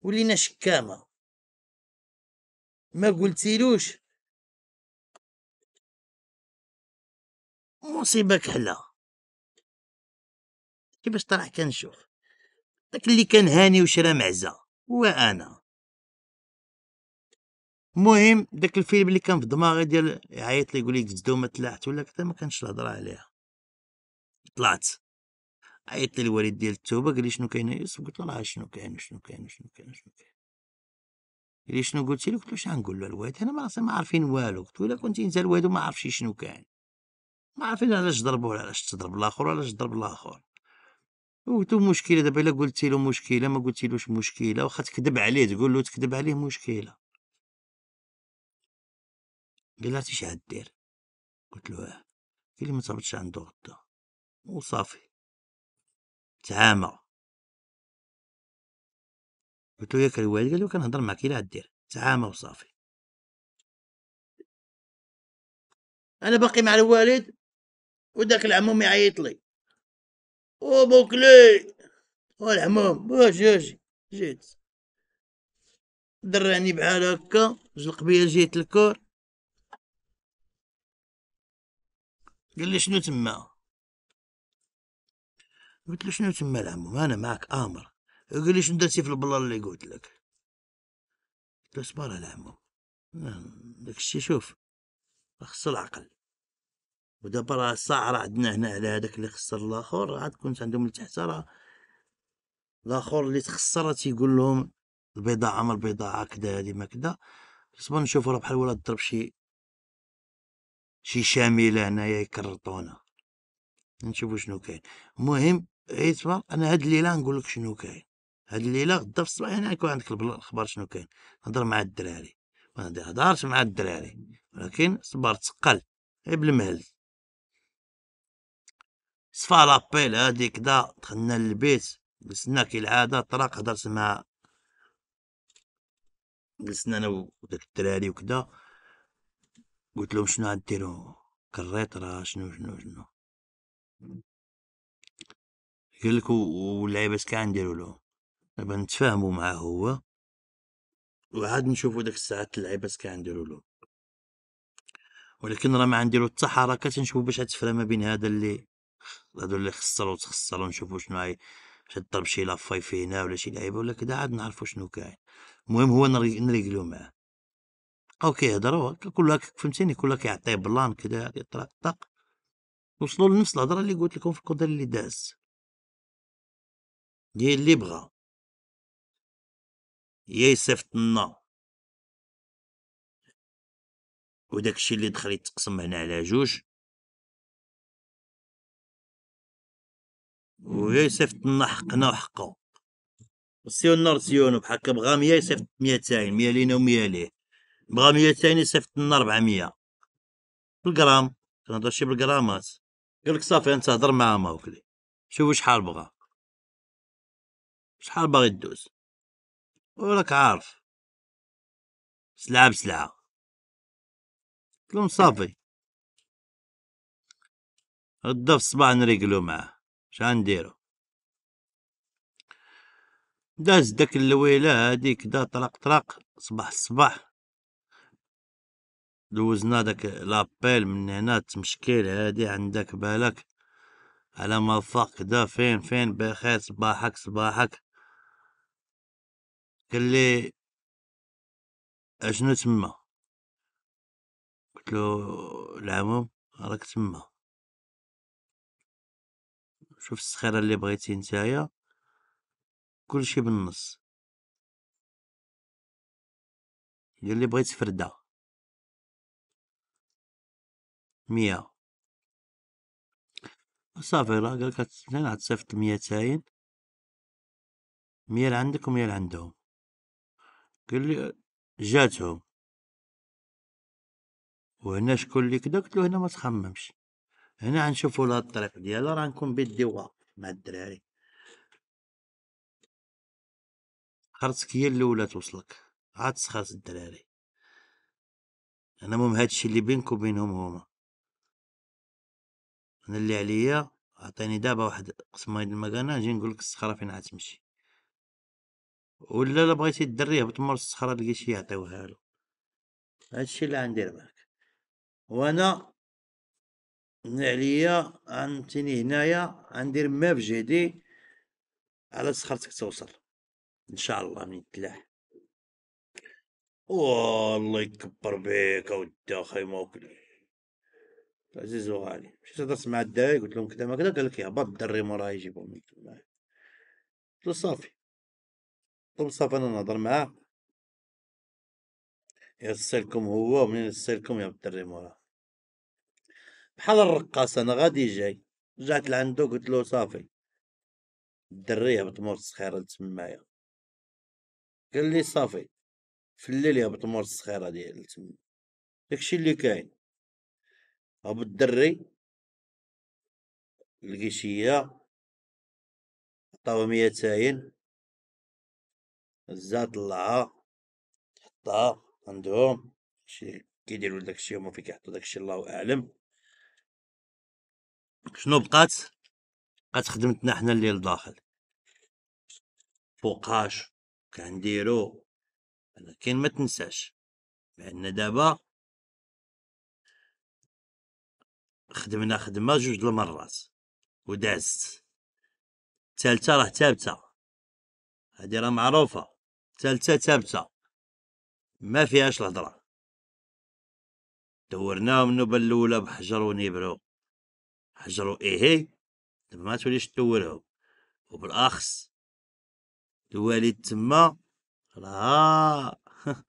ولينا شكامه ما قلتيلوش مصيبه كحله كيفاش طرح كنشوف داك اللي كان هاني وشرا معزه هو انا المهم داك الفيلم اللي كان في دماغي ديال يعيط لي يقول لي تزدو ما تلاحت ولا كذا ما كانش الهضره عليها طلعت عيط لي الوالد ديال التوبه قال لي شنو كاين يوسف قلت له راه شنو كاين شنو كاين شنو كاين شنو كاين اللي شنو قلت له قلت له شنو نقول له الواد انا ما ما عارفين والو قلت له كنت انت الواد وما عرفش شنو كان ما عارفين علاش ضربوه علاش تضرب الاخر علاش ضرب الاخر وتو مشكله دابا الا قلت له مشكله ما قلتيلوش مشكله واخا تكذب عليه تقول له تكذب عليه مشكله قال عرفتي اش دير قلت له اه قال لي ما تهبطش عندو غدا وصافي تعامى قلت له ياك الوالد قال له كنهضر معاك الى إيه دير تعامى وصافي انا باقي مع الوالد وداك العموم يعيط لي او بوكلي العموم واجي واجي جيت دراني بحال هكا زلق بيا جيت الكور قال لي شنو تما قلت له شنو تما العموم انا معك امر قل شنو درتي في البلان اللي قلت لك قلت له صبر على عمو داكشي نعم، شوف خصو العقل ودابا راه الساعة راه عندنا هنا على هذاك اللي خسر الاخر عاد كنت عندهم لتحت راه الاخر اللي تخسر تيقول لهم البضاعة ما البضاعة كدا هادي ما كدا خصنا نشوفو راه بحال ولا ضرب شي شي شاملة هنايا يكرطونا نشوفو شنو كاين المهم عيتبر إيه، انا هاد الليلة نقول لك شنو كاين هاد الليله غدا في الصباح انا يعني يكون عندك الخبر شنو كاين هضر مع الدراري ما هضرتش مع الدراري ولكن صبرت قل غير بالمهل صفا لابيل هادي كدا دخلنا للبيت جلسنا كالعاده طراق هضرت مع جلسنا انا وداك الدراري وكدا قلت لهم شنو غديرو كريت راه شنو شنو شنو قال لك واللعيبات كاع نديرو لهم نبقى نتفاهمو معاه هو وعاد نشوفوا ديك الساعات اللعيبات كنديروا لهم ولكن راه ما غنديرو حتى حركه تنشوفو باش تفرى ما بين هذا اللي هادو اللي خسروا تخسرو نشوفو شنو هاي باش تضرب شي لافاي هنا ولا شي لعيبه ولا كدا عاد نعرفو شنو كاين المهم هو نريقلو معاه بقاو كيهضروا كلها فهمتيني كلها كيعطيه بلان كدا طرق طق وصلوا لنفس الهضره اللي قلت لكم في القدر اللي داز ديال اللي بغا يصيفطنا وداك الشيء اللي دخل يتقسم هنا على جوج ويا يصيفط لنا حقنا وحقه سيو نار سيونو بحال بغا مية يصيفط ميتين مية لينا ومية ليه بغا ميتين يصيفط لنا ربعمية بالجرام تنهضر شي بالجرامات قالك صافي انت هضر معاه ما وكلي شوف شحال بغا شحال باغي دوز وراك عارف سلعة بسلعة قلت صافي غدا في الصباح نريقلو معاه اش غنديرو داز داك اللويلة هاديك دا طرق طرق صباح الصباح دوزنا داك لابيل من هنا تمشكيل هادي عندك بالك على ما فاق دا فين فين بخير صباحك صباحك قال لي اشنو تما قلت له العموم راك تما شوف السخيرة اللي بغيتي نتايا كلشي بالنص قال لي بغيت فردة مية صافي راه قالك هتصيفط ميتين مية لعندك ومية لعندهم قال لي جاتهم وهنا شكون اللي كدا قلت له هنا ما تخممش هنا غنشوفوا لها الطريق ديالها راه نكون بيدي واقف مع الدراري خرتك هي الاولى توصلك عاد تسخرت الدراري انا مهم هادشي اللي بينك وبينهم هما انا اللي عليا عطيني دابا واحد قسمه هاد المكانه نجي نقول لك السخره فين غتمشي ولا لا بغيتي الدري يهبط مور الصخره تلقى شي يعطيوها له هادشي اللي غندير معاك وانا من عليا غنتيني هنايا غندير ما بجهدي على صخرتك توصل ان شاء الله من تلاح والله يكبر بيك اودي اخي موكل عزيز وغالي مشيت هضرت مع الدراري قلت لهم كذا ما كذا قال لك يهبط الدري مورا يجيبهم معايا قلت له صافي صافي انا نهضر معاه يرسلكم هو ومنين يرسلكم يا الدري موراه بحال الرقاص انا غادي جاي رجعت لعندو قلت له صافي الدري يهبط مور الصخيرة لتمايا قال لي صافي في الليل يهبط مور الصخيرة ديال تما داكشي اللي كاين ابو الدري القيشية عطاوه ميتاين الزا طلعها حطها عندهم شي كيديروا داكشي هما فين كيحطوا داكشي الله اعلم شنو بقات بقات خدمتنا حنا اللي لداخل فوقاش كنديرو ولكن ما تنساش بان دابا خدمنا خدمه جوج المرات ودازت الثالثه راه ثابته هادي راه معروفه ثالثة ثابتة ما فيهاش الهضرة دورناهم النوبة الأولى بحجر ونبرو حجر إيهي دابا ما توليش تدورهم وبالأخص دوالي تما راه (laughs)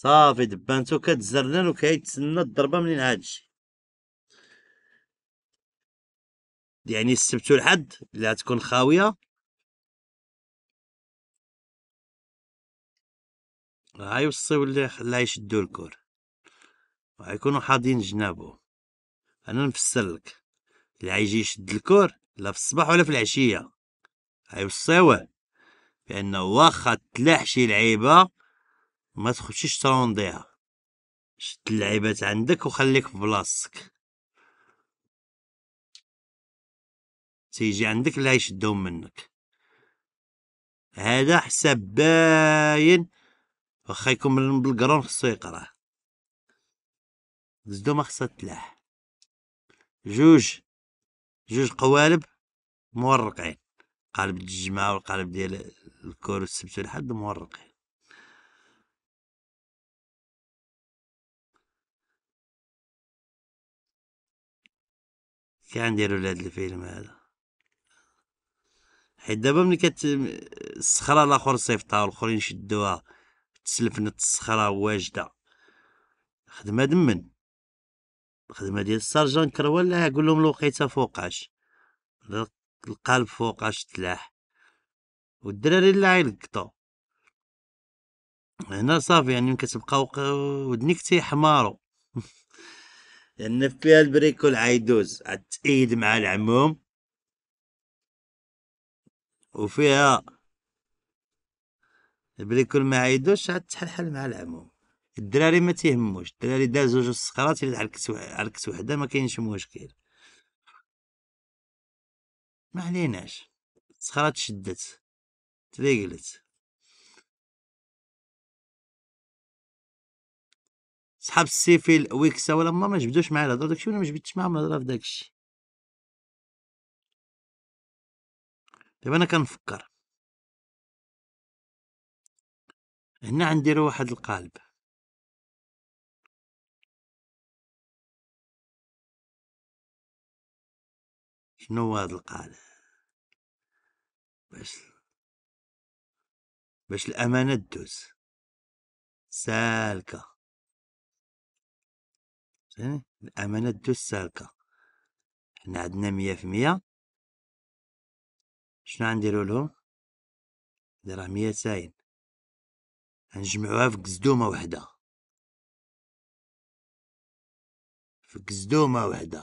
صافي دبانتو كتزرنن وكيتسنى الضربة منين هادشي يعني السبت والحد اللي تكون خاوية غيوصيو اللي خلا يشدو الكور وغيكونوا حاضين جنابو انا نفسرلك اللي عايجي يشد الكور لا في الصباح ولا في العشيه غيوصيوه بان واخا تلاح شي لعيبه ما تخرجش ترونديها شد اللعيبات عندك وخليك في بلاصتك تيجي عندك اللي يشدهم منك هذا حساب باين واخا يكمل بالقرون خصو يقراه ما خصها تلاح جوج جوج قوالب مورقين قالب ديال الجمعة والقالب ديال الكور والسبت والحد مورقين كي عندي ولاد الفيلم هذا حيت دابا ملي كت الصخرة الاخر صيفطها والاخرين شدوها تسلفنت الصخرة واجدة خدمة دمن الخدمة ديال السرجان كروان لا قول لهم لقيتها فوقاش القلب فوقاش تلاح والدراري اللاعين قطو هنا صافي يعني تبقى ودنيك تيحمارو (laughs) لان فيها البريكول عايدوز عاد تأيد مع العموم وفيها البريكول ما عيدوش عاد تحلحل مع العموم الدراري ما تيهموش الدراري دار زوج الصخرات الا عركت عركت وحده ما كاينش مشكل ما عليناش الصخرات شدت تريقلت صحاب السيفيل ويكسا ولا ما ما جبدوش معايا الهضره داكشي ولا ما جبدتش معاهم الهضره في داكشي دابا انا كنفكر هنا عنديرو واحد القالب شنو هو هذا القالب باش باش الامانه تدوز سالكه الامانه تدوز سالكه حنا عندنا مية في مية شنو غنديرو لهم راه مية ساين نجمعوها في قزدومة وحدة في قزدومة وحدة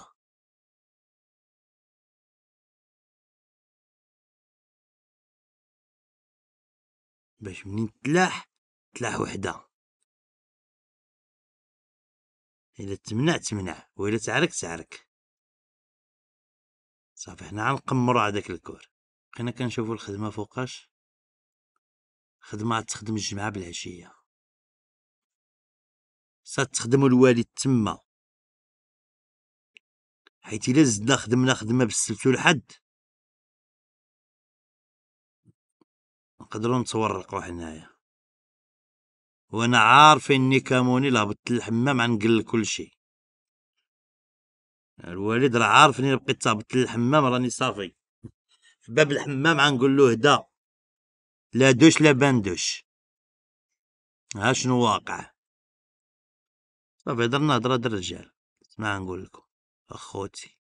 باش منين تلاح تلاح وحدة إلا تمنع تمنع وإلا تعرك تعرك صافي حنا غنقمرو هداك الكور بقينا كنشوفو الخدمة فوقاش خدمة تخدم الجمعة بالعشية ستخدم الوالد تما حيت الا زدنا خدمنا خدمة بالسبت والحد نقدرو نتورقو حنايا وانا عارف اني كاموني لهبطت للحمام عنقل كلشي الوالد راه عارفني بقيت تهبط للحمام راني صافي في (laughs) باب الحمام عنقول له هدا لا دوش لا بندوش ها شنو واقع صافي هضرنا هضره الرجال اسمع نقول لكم اخوتي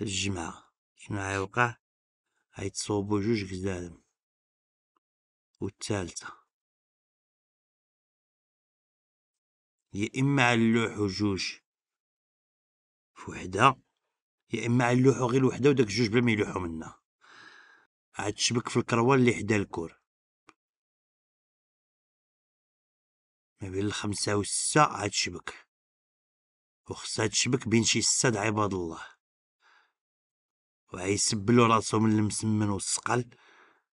الجماعه شنو غيوقع غيتصوبوا جوج قزالم والثالثه يا اما وجوج جوج فوحده يا اما اللوح غير وحده وداك جوج بلا ما يلوحو منها عاد تشبك في الكروال اللي حدا الكور ما بين الخمسة والستة عاد تشبك وخصها تشبك بين شي ستة عباد الله وعيسبلو راسو من المسمن والسقل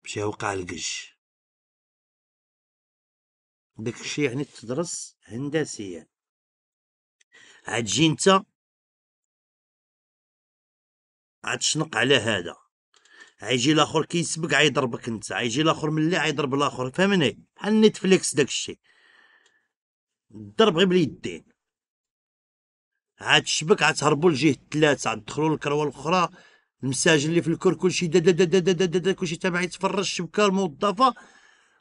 مشى وقع القش داكشي يعني تدرس هندسيا عاد جي نتا عاد تشنق على هذا عيجي الاخر كيسبق عيضربك انت عيجي الاخر ملي عيضرب الاخر فهمني بحال نتفليكس داك الشيء الضرب غير باليدين عاد الشبك عاد تهربوا لجهه الثلاثه عاد دخلوا للكروه الاخرى المساج اللي في الكور كلشي دا دا دا دا دا دا, دا, دا كلشي تابع يتفرج الشبكه الموظفه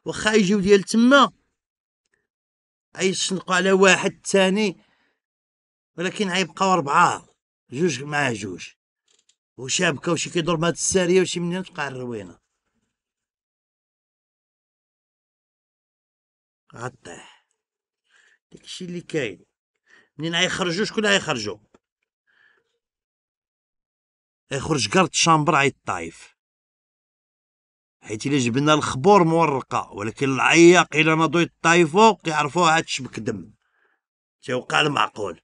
واخا يجيو ديال تما عيشنقو على واحد الثاني ولكن عيبقاو اربعه جوج مع جوج وشابكه وشي كيضرب هاد الساريه وشي منين تبقى الروينه غطيح داكشي اللي كاين منين غيخرجو شكون غيخرجو غيخرج كارت شامبر عيط طايف حيت الا جبنا الخبور مورقه ولكن العياق الا ناضو يطايفو كيعرفوها تشبك دم تيوقع المعقول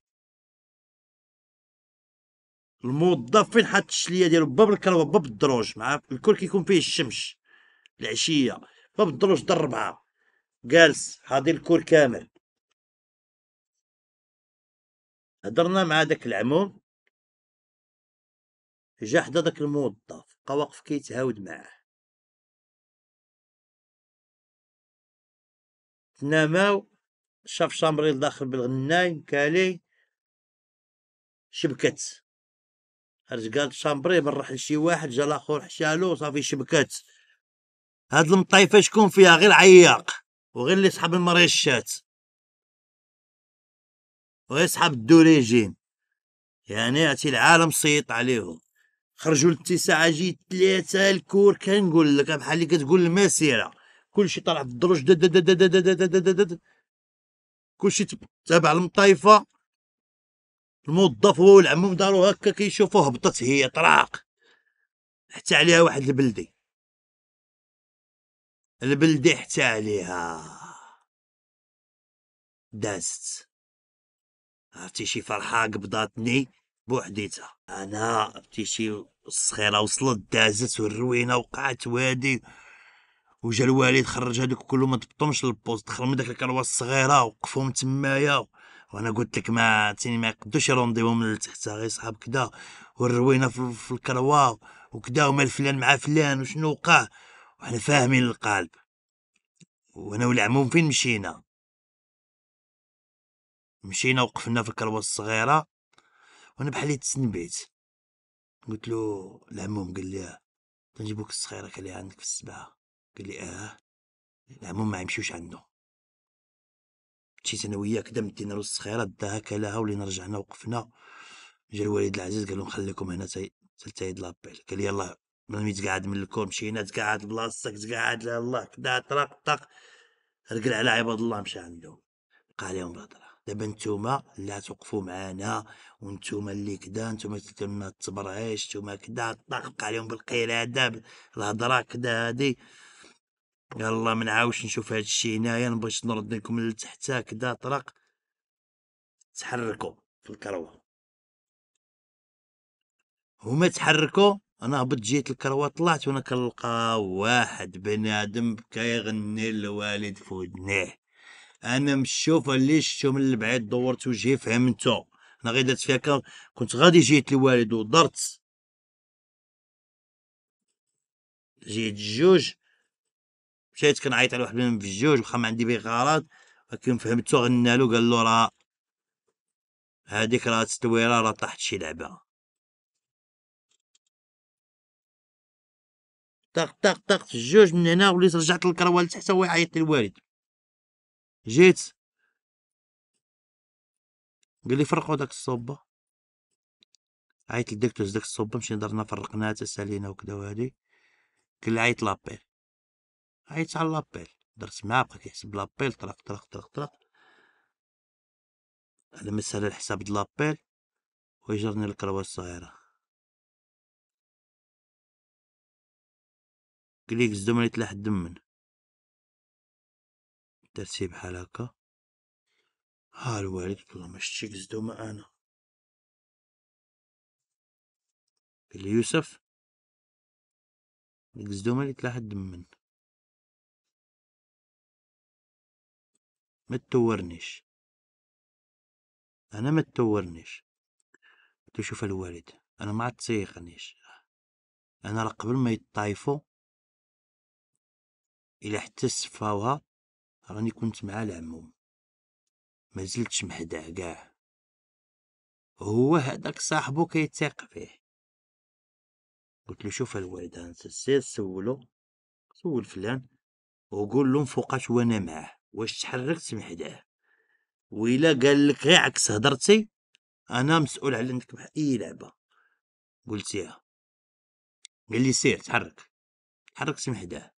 الموظف فين حاط الشليه ديالو باب الكروه باب الدروج مع الكل كيكون فيه الشمس العشيه باب الدروج دار ربعه جالس حاضر الكل كامل هضرنا مع داك العموم جا حدا داك الموظف بقى واقف كيتهاود معاه تناماو شاف شامري داخل بالغنايم كالي شبكت قال شامبري من راح لشي واحد جا الاخر حشالو صافي شبكات هاد المطيفه شكون فيها غير عياق وغير اللي صحاب المريشات وغير صحاب الدوريجين يعني عرفتي العالم سيط عليهم خرجوا للاتساعة جيت ثلاثة الكور كنقول لك بحال اللي كتقول المسيرة كلشي طالع في الدروج كلشي تابع المطايفة الموظف هو والعموم دارو هكا كيشوفو هبطت هي طراق حتى عليها واحد البلدي البلدي حتى عليها دازت عرفتي شي فرحة قبضاتني بوحديتها انا عرفتي شي الصخيرة وصلت دازت والروينة وقعت وادي وجا الوالد خرج هادوك كلهم ما تبطمش للبوست دخل من داك الكروه الصغيره وقفهم تمايا وانا قلت لك ما تيني ما يقدوش يرونديو من التحت غير صحاب كدا والروينه في الكروا وكدا وما فلان مع فلان وشنو وقع وحنا فاهمين القالب وانا والعموم فين مشينا مشينا وقفنا في الكروه الصغيره وانا بحال تسنبيت قلت له العموم قال لي تنجيبوك الصغيره قال عندك في السبعه قال لي اه العموم ما يمشيوش عنده مشيت انا وياك دينا له الصخيره داها كلاها ولينا رجعنا وقفنا جا الوالد العزيز قال له خليكم هنا تاي حتى يد لابيل قال لي يلاه ملي تقعد من الكور مشينا تقعد بلاصتك تقعد الله كدا طرق طق رجل على عباد الله مشى عندهم بقى عليهم الهضره دابا نتوما لا توقفوا معانا وانتوما اللي كدا نتوما قلتوا لنا التبرعيش نتوما كدا طاق بقى عليهم بالقيل هذا الهضره كدا هادي يلا من عاوش نشوف هاد الشيء هنايا نبغيش نرد لكم لتحت هكذا طرق تحركوا في الكروه هما تحركوا انا هبط جيت الكروه طلعت وانا كنلقى واحد بنادم كيغني للوالد في ودنيه انا مشوف اللي شفتو من البعيد دورت وجهي فهمتو انا غير درت فيها كنت غادي جيت الوالد ودرت جيت جوج مشيت كنعيط على واحد منهم في الجوج واخا ما عندي بيه غرض ولكن فهمتو غنى له قال له راه هاديك راه تطويره راه طاحت شي لعبه طق طق طق في الجوج من هنا وليت رجعت للكروه لتحت هو يعيط للوالد جيت قال لي فرقوا داك الصوبه عيط للدكتور داك الصوبه مشينا درنا فرقناها تسالينا وكذا وهادي قال لي عيط لابير هاي على لابيل درت معاه بقى كيحسب لابيل طرق طرق طرق طرق على ما سهل الحساب د لابيل ويجرني الكروة الصغيرة كليك الزوم اللي تلاح دمن درتي بحال هاكا ها الوالد والله ما شتيك ما انا قال لي يوسف ديك الزدومه اللي تلاح دمن متطورنيش أنا متطورنيش قلت شوف الوالد أنا ما عاد تسيقنيش أنا راه قبل ما يطايفو إلا حتى السفاوها راني كنت مع العموم ما زلتش محدع كاع هو هذاك صاحبو كيتيق فيه قلت له شوف الوالد انت سير سولو سول فلان وقول لهم فوقاش وانا معاه واش تحركت من حداه وإلا قال لك غير عكس هضرتي أنا مسؤول على عندك أي لعبة قلتيها قال لي سير تحرك تحركت من حداه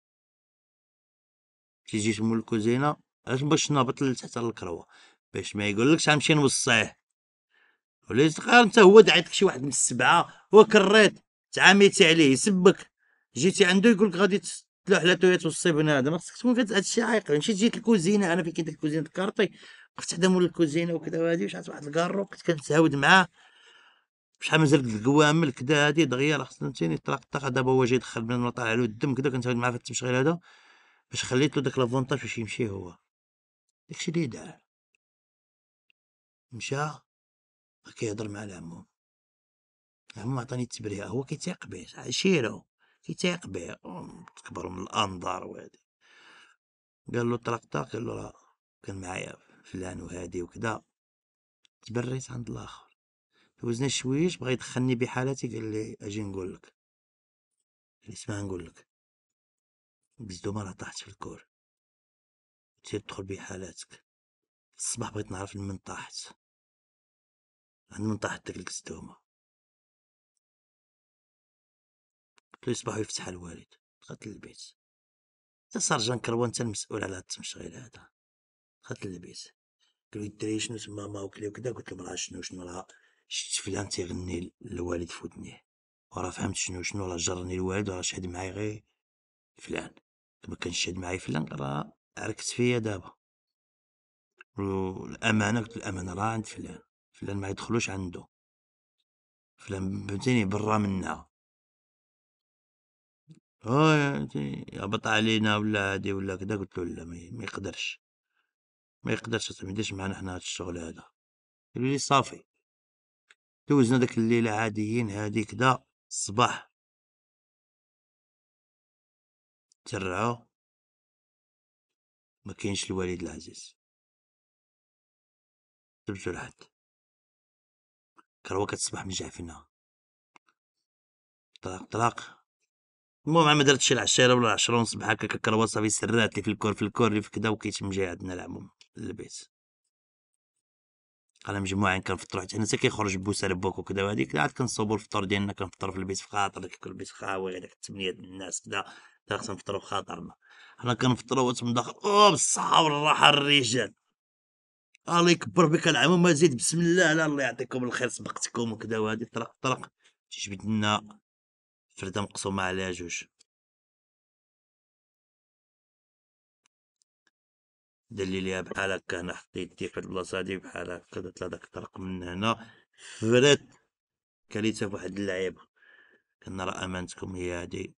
كي جيت مول الكوزينه علاش باش نهبط لتحت الكروه باش ما يقولكش غنمشي نوصيه وليت تقار انت هو دعيت شي واحد من السبعه وكريت تعاميتي عليه يسبك جيتي عنده يقولك غادي ثلاثه توصي بنادم خصك تكون فهاد هادشي عايق مشيت جيت الكوزينه انا فين كنت الكوزينه الكارطي وقفت حدا مول الكوزينه وكذا وهادي وشعلت واحد الكارو كنت كنتعاود معاه شحال مازال الكوامل كدا هادي دغيا راه نتيني طلق الطاقه دابا هو جاي يدخل بنادم طالع له الدم كدا كنتعاود معاه في التمشغيل هذا باش خليت له داك لافونتاج باش يمشي هو داكشي اللي دار مشى كيهضر مع العمو العمو عطاني التبرئه هو كيتيق به عشيرو كيتيق به تكبر من الانظار وهادي قال له طرقتا قال له راه كان معايا فلان وهادي وكذا تبريت عند الاخر دوزنا شويش بغا يدخلني بحالتي قال لي اجي نقول لك اللي اسمع نقول لك بزدومه راه طاحت في الكور تي تدخل بحالاتك الصباح بغيت نعرف من طاحت عند من طاحت ديك الكستومه فيصبح يفتح الوالد دخلت للبيت تا سارجان كروان تا المسؤول على هاد التمشغيل هذا دخلت للبيت قالوا الدراري شنو تما ما وكلي وكذا قلت له راه شنو شنو راه شت فلان تيغني الوالد في ودنيه وراه فهمت شنو شنو راه جرني الوالد وراه شهد معايا غير فلان ما كان شهد معايا فلان راه عركت فيا دابا الامانه قلت الامانه راه عند فلان فلان ما يدخلوش عنده فلان فهمتيني برا منها هاي آه، يعني يهبط علينا ولا هادي ولا كدا قلت له لا ما يقدرش ما يقدرش ما يديرش معنا حنا هاد الشغل هذا قال لي صافي دوزنا داك الليله عاديين هادي كدا الصباح ترعوا ما كاينش الوالد العزيز سبتو لحد كروكة الصباح مجعفنا طلاق طلاق المهم ما درت شي العشيرة ولا العشرة ونص بحال هكا كرواسة صافي سرات لي في الكور في الكور لي في كدا وكيت عندنا نلعبهم للبيت انا مجموعين كنفطرو حتى حنا كيخرج بوسة لبوك وكدا وهاديك عاد كنصوبو الفطور ديالنا كنفطر في البيت في خاطر ديك البيت خاوي هذاك التمنية ديال الناس كدا خاصنا نفطرو في خاطرنا حنا كنفطرو وتم داخل او بالصحة والراحة الرجال الله يكبر بك العموم ما زيد بسم الله لا الله يعطيكم الخير سبقتكم وكدا وهادي طرق طرق جبد لنا فردة مقسومة على جوج دير ليها بحال هكا هنا حط يدي في هاد البلاصة هادي بحال هكا درت لها داك الطرق من هنا فرد في واحد اللعيبة كنرى امانتكم هي هادي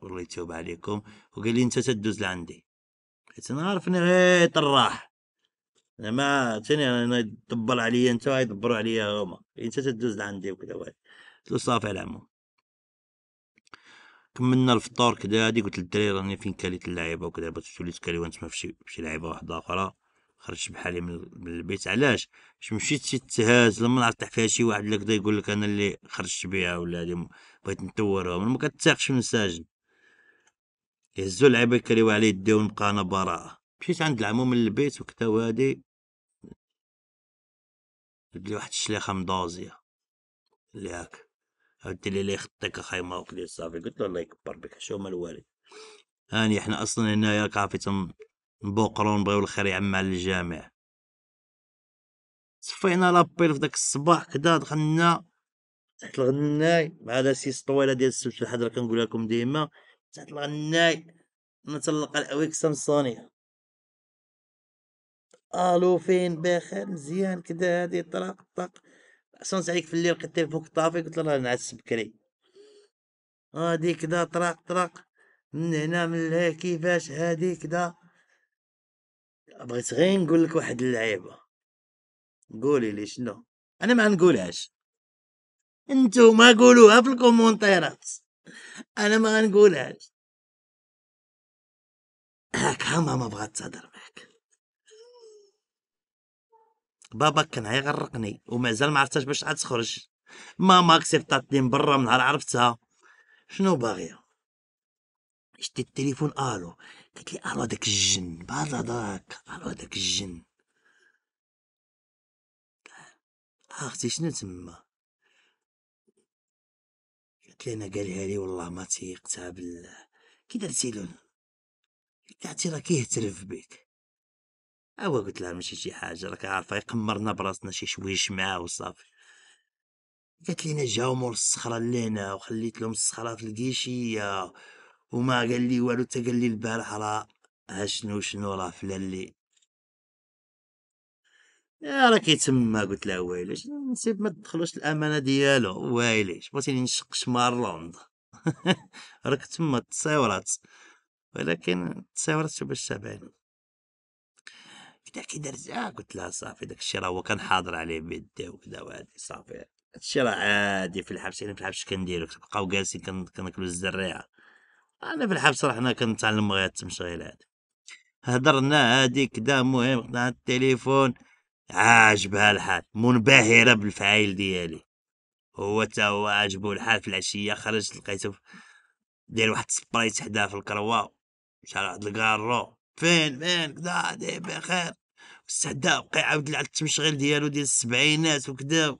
والله يتوب عليكم وقال لي انت تدوز لعندي حيت انا عارفني غير طراح زعما تاني انا يدبر عليا انت ويدبروا عليا هما انت تدوز لعندي وكذا وهادي قلت له صافي على العموم كملنا الفطور كدا هادي قلت للدراري راني فين كاليت اللعيبه وكدا بغيت وليت كالي ما فشي شي لعيبه واحده اخرى خرجت بحالي من البيت علاش باش مشيت شي تهاز لما نعرف فيها شي واحد اللي كدا يقول لك انا اللي خرجت بها ولا هادي بغيت ندورها ما كتثقش من ساجن يهزو اللعيبه يكريو عليه يديه ونبقى انا براءه مشيت عند العمو من البيت وكدا وهادي قلت لي واحد الشليخه مدوزيه اللي هاك قلت لي ليه خطيك اخاي ما اخلي صافي قلت له الله يكبر بك شو مال الوالد هاني احنا اصلا هنايا كافي بوقرون نبغيو الخير يعمى الجامع صفينا لابيل في داك الصباح كدا دخلنا تحت الغناي مع هذا سيس طويله ديال السبت الحضره كنقول لكم ديما تحت الغناي نتلقى الاويك سامسونيه الو فين بخير مزيان كدا هادي طرق طق عصونت عليك في الليل لقيت فوق طافي قلت له راه نعس بكري هادي كدا طرق طرق من هنا من لها كيفاش هادي كدا بغيت غير نقول لك واحد اللعيبه قولي لي شنو انا ما نقولهاش انتوما قولوها في الكومونتيرات انا ما نقولهاش هاك ما بغات تهضر بابا كان غيغرقني ومازال ما عرفتش باش عاد تخرج ماما كسيفطاتني من برا من نهار عرفتها شنو باغيه شتي التليفون الو قالت لي الو داك الجن بعد هذاك الو داك الجن اختي شنو تما قالت لي انا قالها لي والله ما تيقتها بالله كي درتي له لي راه كيهترف بك اوا قلت لها ماشي شي حاجه راك عارفه يقمرنا براسنا شي شويش معاه وصافي قالت لينا جاو مور الصخره لهنا وخليت لهم الصخره في الكيشيه وما قال لي والو تا قال لي البارح راه ها شنو شنو راه فلالي آه، راكي تما قلت لها ويليش نسيب ما تدخلوش الامانه ديالو ويليش بغيتيني نشق شمار لوند (laughs) راك تما تصاورات ولكن تصاورات باش سبعين قلت اكيد ارزاق قلت لها صافي داك الشراء هو كان حاضر عليه بيدي وكذا وهادي صافي الشراء عادي في الحبس انا يعني في الحبس كنديرو كنبقاو جالسين كناكلو الزريعه انا في الحبس راه حنا كنتعلم غير التمشغيلات هادي هضرنا هادي كدا المهم خدنا التليفون عاجبها الحال منبهره بالفعايل ديالي هو تا هو عاجبو الحال في العشيه خرجت لقيتو داير واحد السبرايت حداه في الكروا مشى واحد الكارو فين فين كدا دي بخير استعدا بقى يعاود على التمشغيل ديالو ديال السبعينات وكدا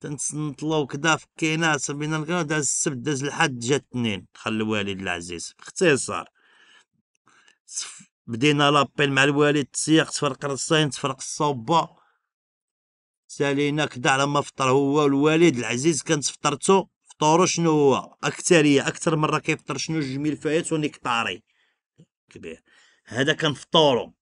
تنتسنطلو وكدا فكينا صبينا الكرا داز السبت داز الحد جا التنين خلى الوالد العزيز باختصار بدينا لابيل مع الوالد تسيق تفرق رصين تفرق الصوبة سالينا كدا على ما فطر هو والوالد العزيز كانت فطرتو فطورو شنو هو اكثريه اكثر مره كيفطر شنو جميل فايت ونكطاري كبير هذا كان فطورو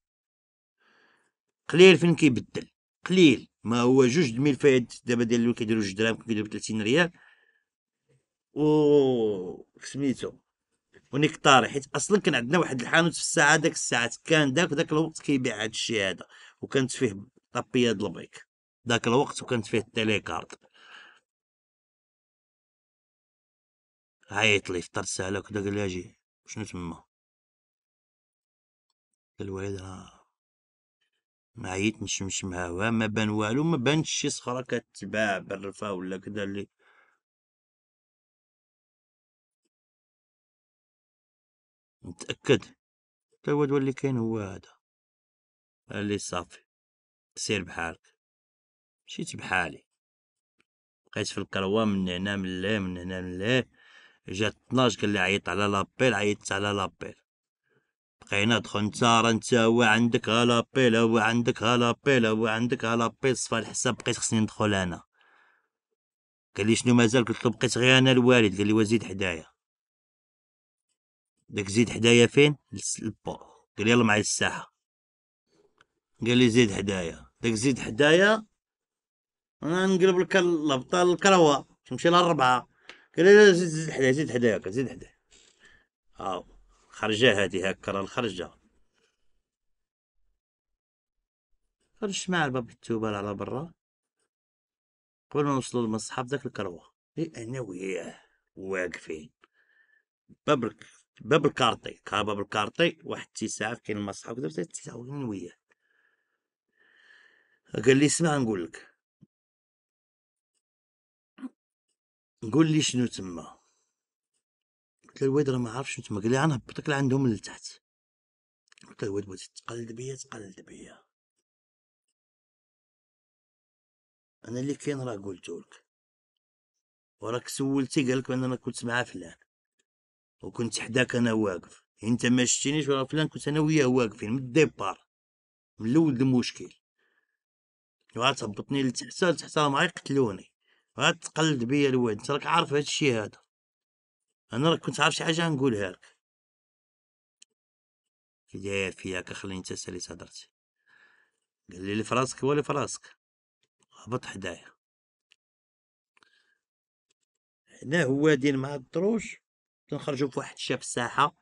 قليل فين كيبدل قليل ما هو جوج فايد دابا ديال اللي كيديروا جوج دراهم كيديروا 30 ريال و سميتو ونكتاري حيت اصلا كان عندنا واحد الحانوت في الساعه داك الساعات كان داك داك الوقت كيبيع هذا الشيء هذا وكانت فيه طابيه د البيك داك الوقت وكانت فيه التليكارد عيط لي فطرت سالا وكدا قال لي اجي شنو تما الوالد ما عييت مشمعها ما بان والو ما بانتش شي صخره كتباع بالرفا ولا كدا اللي نتاكد حتى هو اللي كاين هو هذا اللي صافي سير بحالك مشيت بحالي بقيت في الكروه من هنا من لا من هنا من لا جات 12 قال لي عيط على لابيل عيطت على لابيل لقينا خنتارة نتا هو عندك هالابيلا لا هو عندك هالابي صفى الحساب بقيت خصني ندخل انا قال لي شنو مازال قلت له بقيت غير انا الوالد قال لي وزيد حدايا داك زيد حدايا فين البو قال لي يلا معايا الساحه قال لي زيد حدايا داك زيد حدايا انا نقلب لك الهبطه الكروه تمشي للربعه قال لي زيد حدايا زيد حدايا زيد حدايا هاو آه. خرجة هادي هكا راه الخرجة خرجت مع الباب التوبال على برا قبل ما نوصلو للمصحف داك الكروة لي إيه، أنا وياه واقفين باب باب الكارطي كا باب الكارطي واحد التسعة كاين المصحف كذا التسعة وين وياه قال لي اسمع نقول لك قول لي شنو تما قلت له الواد راه ما عرفش انت ما قال لي انا هبطك لعندهم لتحت قلت له الواد بغيتي تقلد بيا تقلد بيا انا اللي كاين راه قلتولك لك وراك سولتي قال لك انا كنت مع فلان وكنت حداك انا واقف انت ما شتينيش ورا فلان كنت انا وياه واقفين من الديبار من الاول المشكل وعاد تهبطني لتحت لتحت راه معايا يقتلوني وعاد تقلد بيا الواد انت راك عارف هادشي هذا انا راك كنت عارف شي حاجه نقولها لك كي داير فيا كخلي انت سالي هضرتي قال لي إيه، فراسك هو اللي فراسك هبط حدايا هنا هو دين مع الدروج تنخرجوا واحد الشاب الساحه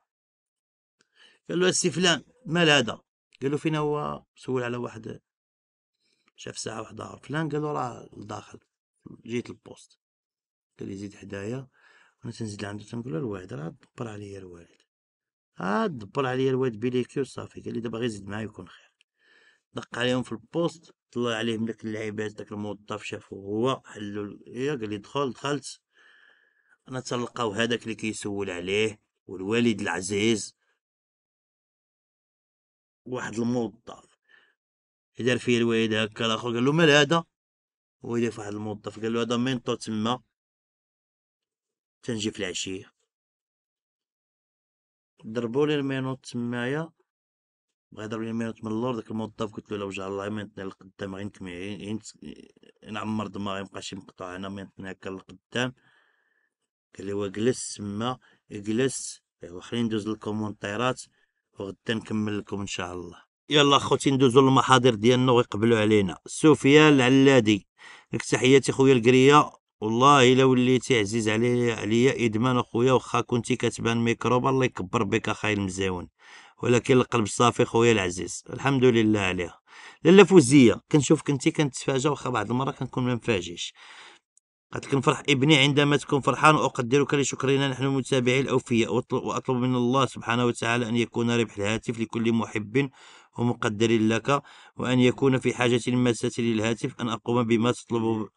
قال له السي فلان مال هذا قال له فين هو سول على واحد شاف ساعه واحد فلان قال له راه لداخل جيت البوست قال لي زيد حدايا انا تنزيد لعندو تنقول له الواد راه دبر عليا الوالد عاد آه، دبر عليا الواد بليكي وصافي قال لي دابا غير زيد معايا يكون خير دق عليهم في البوست طلع عليهم داك اللعيبات داك الموظف شافو هو حلو يا قال لي دخل دخلت انا تلقاو هذاك اللي كيسول عليه والوالد العزيز واحد الموظف دار فيه الوالد هكا الاخر قال له مال هذا هو في واحد الموظف قال له هذا مينطو تما تنجي في العشية ضربوا لي المينوت تمايا بغا يضرب لي المينوت من اللور داك الموظف قلت له لو جا الله ما ينتنا لقدام غير نكمي نعمر دماغي مبقاش مقطوع انا ما ينتنا هكا القدام قال لي واجلس تما اجلس ايوا خليني ندوز للكومونتيرات وغدا نكمل لكم ان شاء الله يلا خوتي ندوزو للمحاضر ديالنا ويقبلوا علينا سفيان العلادي لك تحياتي خويا القريه والله الا وليتي عزيز عليا عليا ادمان اخويا واخا كنتي كتبان ميكروب الله يكبر بك اخاي المزاون ولكن القلب صافي خويا العزيز الحمد لله عليها لالا فوزيه كنشوفك انت كنتفاجا واخا بعض المره كنكون ما مفاجئش قالت لك نفرح ابني عندما تكون فرحان واقدرك لشكرنا نحن المتابعين الاوفياء واطلب من الله سبحانه وتعالى ان يكون ربح الهاتف لكل محب ومقدر لك وان يكون في حاجه ماسه للهاتف ان اقوم بما تطلب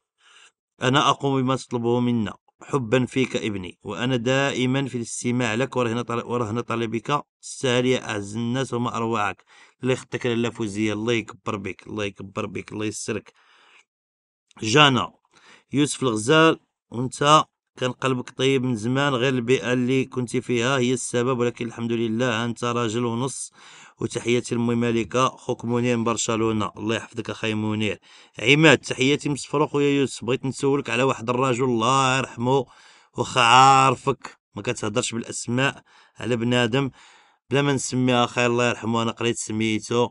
أنا أقوم بما تطلبه منا حبا فيك ابني وأنا دائما في الاستماع لك ورهن ورهن طلبك تستاهل يا أعز الناس وما أروعك الله يخطيك لالا فوزية الله يكبر بك الله يكبر بك الله يسرك جانا يوسف الغزال وانت كان قلبك طيب من زمان غير البيئة اللي كنت فيها هي السبب ولكن الحمد لله أنت راجل ونص وتحياتي لمي مالكة خوك منير من برشلونة الله يحفظك أخي منير عماد تحياتي من خويا يوسف بغيت نسولك على واحد الراجل الله يرحمه واخا عارفك ما كتهضرش بالأسماء على بنادم بلا ما نسميها خير الله يرحمه أنا قريت سميتو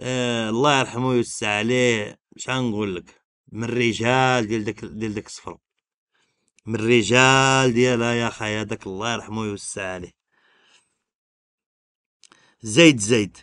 آه الله يرحمه ويوسع عليه مش لك من الرجال ديال داك ديال داك صفرو من الرجال ديالها يا خي هذاك الله يرحمه ويوسع عليه زيد زيد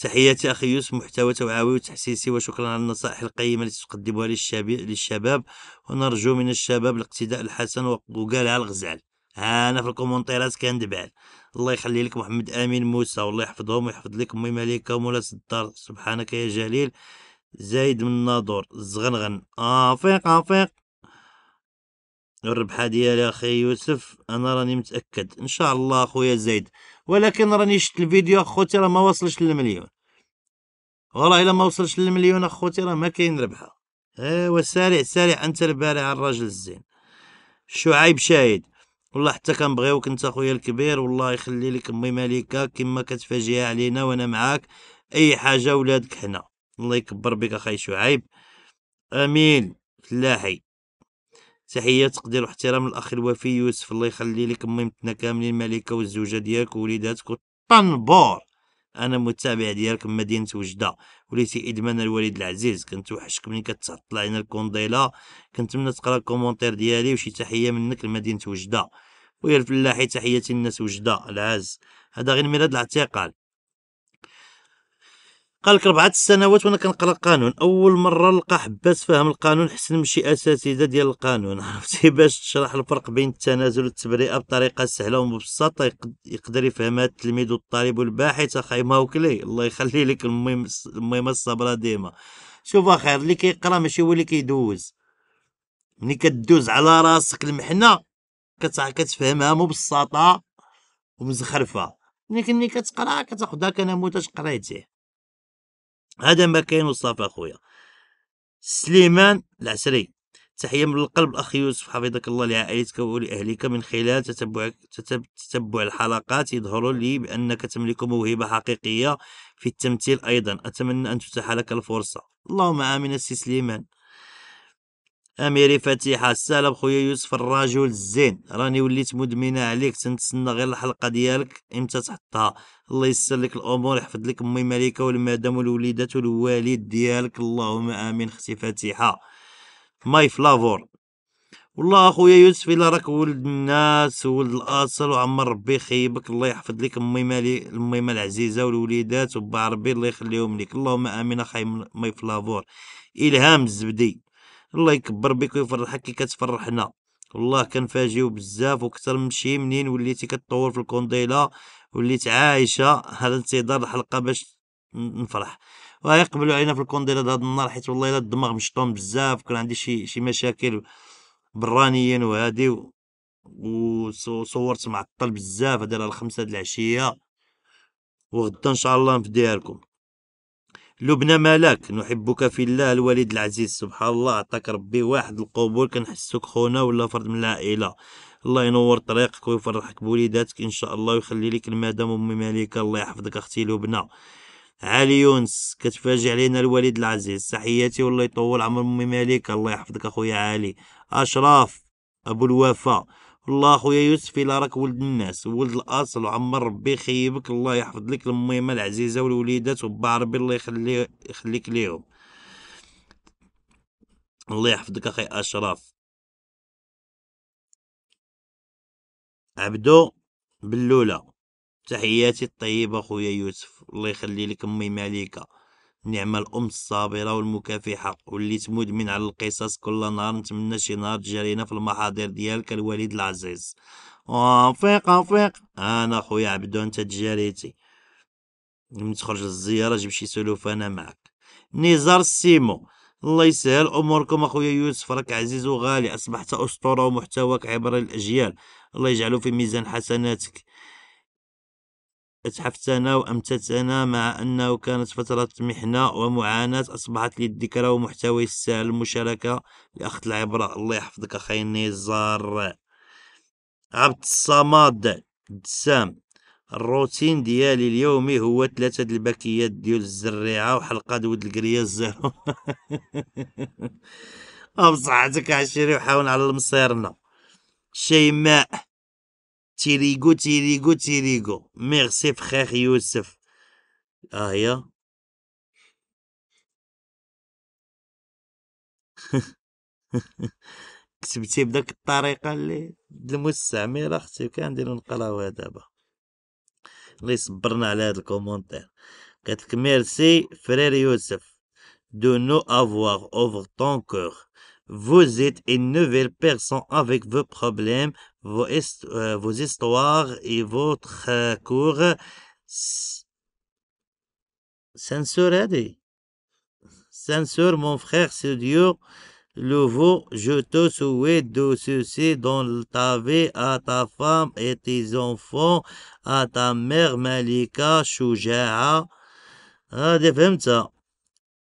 تحياتي اخي يوسف محتوى توعوي وتحسيسي وشكرا على النصائح القيمه التي تقدمها للشباب ونرجو من الشباب الاقتداء الحسن وقالها الغزال انا في الكومنتيرات كندبع الله يخلي لك محمد امين موسى والله يحفظهم ويحفظ لك امي مليكه ومولا الدار سبحانك يا جليل زايد من الناظور الزغنغن افيق افيق الربحه ديالي اخي يوسف انا راني متاكد ان شاء الله اخويا زيد ولكن راني شفت الفيديو اخوتي راه ما وصلش للمليون والله الا ما وصلش للمليون اخوتي راه ما كاين ربحه ايوا سريع سريع انت البارع الراجل الزين شعيب شاهد والله حتى كنبغيوك انت اخويا الكبير والله يخلي لك امي مليكه كما كتفاجئ علينا وانا معاك اي حاجه ولادك حنا الله يكبر بك اخي شعيب امين فلاحي تحيه تقدير واحترام الاخ الوفي يوسف الله يخلي لك ميمتنا كاملين الملكه والزوجه ديالك ووليداتك طنبور انا متابع ديالك من مدينه وجده وليتي ادمان الوالد العزيز كنت وحشك ملي كتعطل علينا الكونديلا كنتمنى تقرا الكومونتير ديالي وشي تحيه منك لمدينه وجده ويا الفلاحي تحياتي الناس وجده العز هذا غير ميلاد الاعتقال قال لك اربعه السنوات وانا كنقرا القانون اول مره نلقى حبات فهم القانون حسن من شي اساتذه ديال القانون (laughs) عرفتي باش تشرح الفرق بين التنازل والتبرئه بطريقه سهله ومبسطه يقدر يفهمها التلميذ والطالب والباحث اخي ماوكلي الله يخلي لك المهم الصبره ديما شوف اخير اللي كيقرا ماشي هو اللي كيدوز ملي كدوز على راسك المحنه كتفهمها مبسطه ومزخرفه ملي كتقرا كتاخذها كنموذج قريتيه هذا كاين مصطفى اخويا سليمان العسري تحية من القلب الأخ يوسف حفظك الله لعائلتك ولأهلك من خلال تتبعك تتب... تتبع الحلقات يظهر لي بأنك تملك موهبة حقيقية في التمثيل أيضا أتمنى أن تتاح لك الفرصة اللهم آمين السي سليمان اميري فتيحه السلام خويا يوسف الرجل الزين راني وليت مدمنه عليك تنتسنى غير الحلقه ديالك امتى تحطها الله يسر لك الامور يحفظ لك امي مليكه والمدام والوليدات والوالد ديالك اللهم امين اختي فتيحه ماي فلافور والله اخويا يوسف الا راك ولد الناس ولد الاصل وعمر ربي خيبك الله يحفظ لك امي مالي الميمه العزيزه والوليدات وبا ربي الله يخليهم لك اللهم امين اخاي ماي فلافور الهام الزبدي الله يكبر بك ويفرحك كي كتفرحنا والله كنفاجئو بزاف وكثر من شي منين وليتي كتطور في الكونديلا وليت عايشه هذا انتظار الحلقه باش نفرح ويقبلوا علينا في الكونديلا هذا النهار حيت والله الا الدماغ مشطوم بزاف كان عندي شي شي مشاكل برانيا وهادي وصورت معطل بزاف هذا الخمسة د العشيه وغدا ان شاء الله نفديها لكم لبنى ملاك نحبك في الله الوالد العزيز سبحان الله عطاك ربي واحد القبول كنحسوك خونا ولا فرد من العائله الله ينور طريقك ويفرحك بوليداتك ان شاء الله ويخلي لك المدام امي مليكه الله يحفظك اختي لبنى علي يونس كتفاجئ علينا الوالد العزيز تحياتي والله يطول عمر امي مليكه الله يحفظك اخويا علي اشراف ابو الوفاء الله خويا يوسف الا راك ولد الناس ولد الاصل وعمر ربي يخيبك الله يحفظ لك الميمه العزيزه والوليدات وبا ربي الله يخلي يخليك ليهم الله يحفظك اخي اشرف عبدو بلوله تحياتي الطيبه خويا يوسف الله يخلي لك امي مليكه نعمة الأم الصابرة والمكافحة واللي تمود من على القصص كل نهار نتمنى شي نهار تجرينا في المحاضر ديالك الوالد العزيز وفيق وفيق أنا خويا عبدو أنت تجاريتي من تخرج الزيارة جيب شي سلوف أنا معك نزار سيمو الله يسهل اموركم اخويا يوسف راك عزيز وغالي اصبحت اسطوره ومحتواك عبر الاجيال الله يجعله في ميزان حسناتك أتحفتنا وأمتتنا مع أنه كانت فترة محنة ومعاناة أصبحت لي الذكرى ومحتوى السهل المشاركة لأخت العبرة الله يحفظك أخي نزار عبد الصمد دسام الروتين ديالي اليومي هو ثلاثة الباكيات ديال الزريعة وحلقة دود القرية الزهرة (laughs) بصحتك عشيري وحاول على المصيرنا شيماء Merci, frère Youssef. Ah, de كتبتي بداك الطريقه اللي المستعمره اختي de نقراوها دابا الله يصبرنا على الكومونتير قالت Merci frère Youssef. de nous avoir ouvert ton cœur. Vous êtes une nouvelle personne avec vos problèmes, vos, euh, vos histoires et votre euh, cours censurés. Censure mon frère c'est Dieu, le vaut, je te souhaite de ceci dans ta vie à ta femme et tes enfants, à ta mère Malika Shujaa. Ah,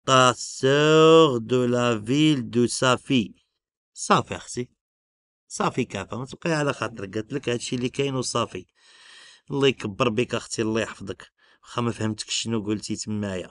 ta sœur de la ville de Safi. Ça, c'est. صافي كافة ما تبقى على خاطرك قالت لك هادشي اللي كاين وصافي الله يكبر بك اختي الله يحفظك واخا ما فهمتك شنو قلتي تمايا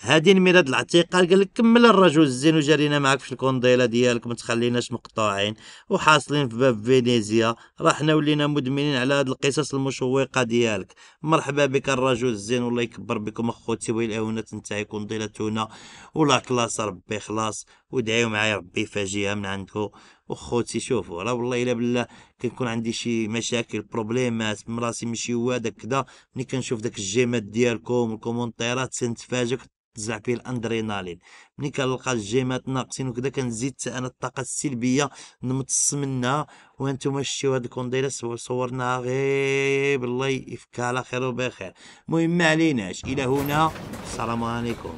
هادي الميلاد العتيقه قال لك كمل الرجل الزين وجرينا معاك في الكونديلا ديالك ما تخليناش مقطوعين وحاصلين في باب فينيزيا راه حنا ولينا مدمنين على هاد القصص المشوقه ديالك مرحبا بك الرجل الزين والله يكبر بكم اخوتي والاونه تنتهي كونديلتنا ولا كلاس ربي خلاص ودعيو معايا ربي يفاجئها من عندكم وخوتي شوفوا راه والله الا بالله كنكون عندي شي مشاكل بروبليمات مراسي ماشي هو هذاك كدا ملي كنشوف داك الجيمات ديالكم والكومونتيرات تنتفاجئ كتزع فيه الاندرينالين ملي كنلقى الجيمات ناقصين وكذا كنزيد انا الطاقه السلبيه نمتص منها وانتم شفتوا هاد الكونديله صورناها غير الله يفك على خير وبخير المهم ما عليناش الى هنا السلام عليكم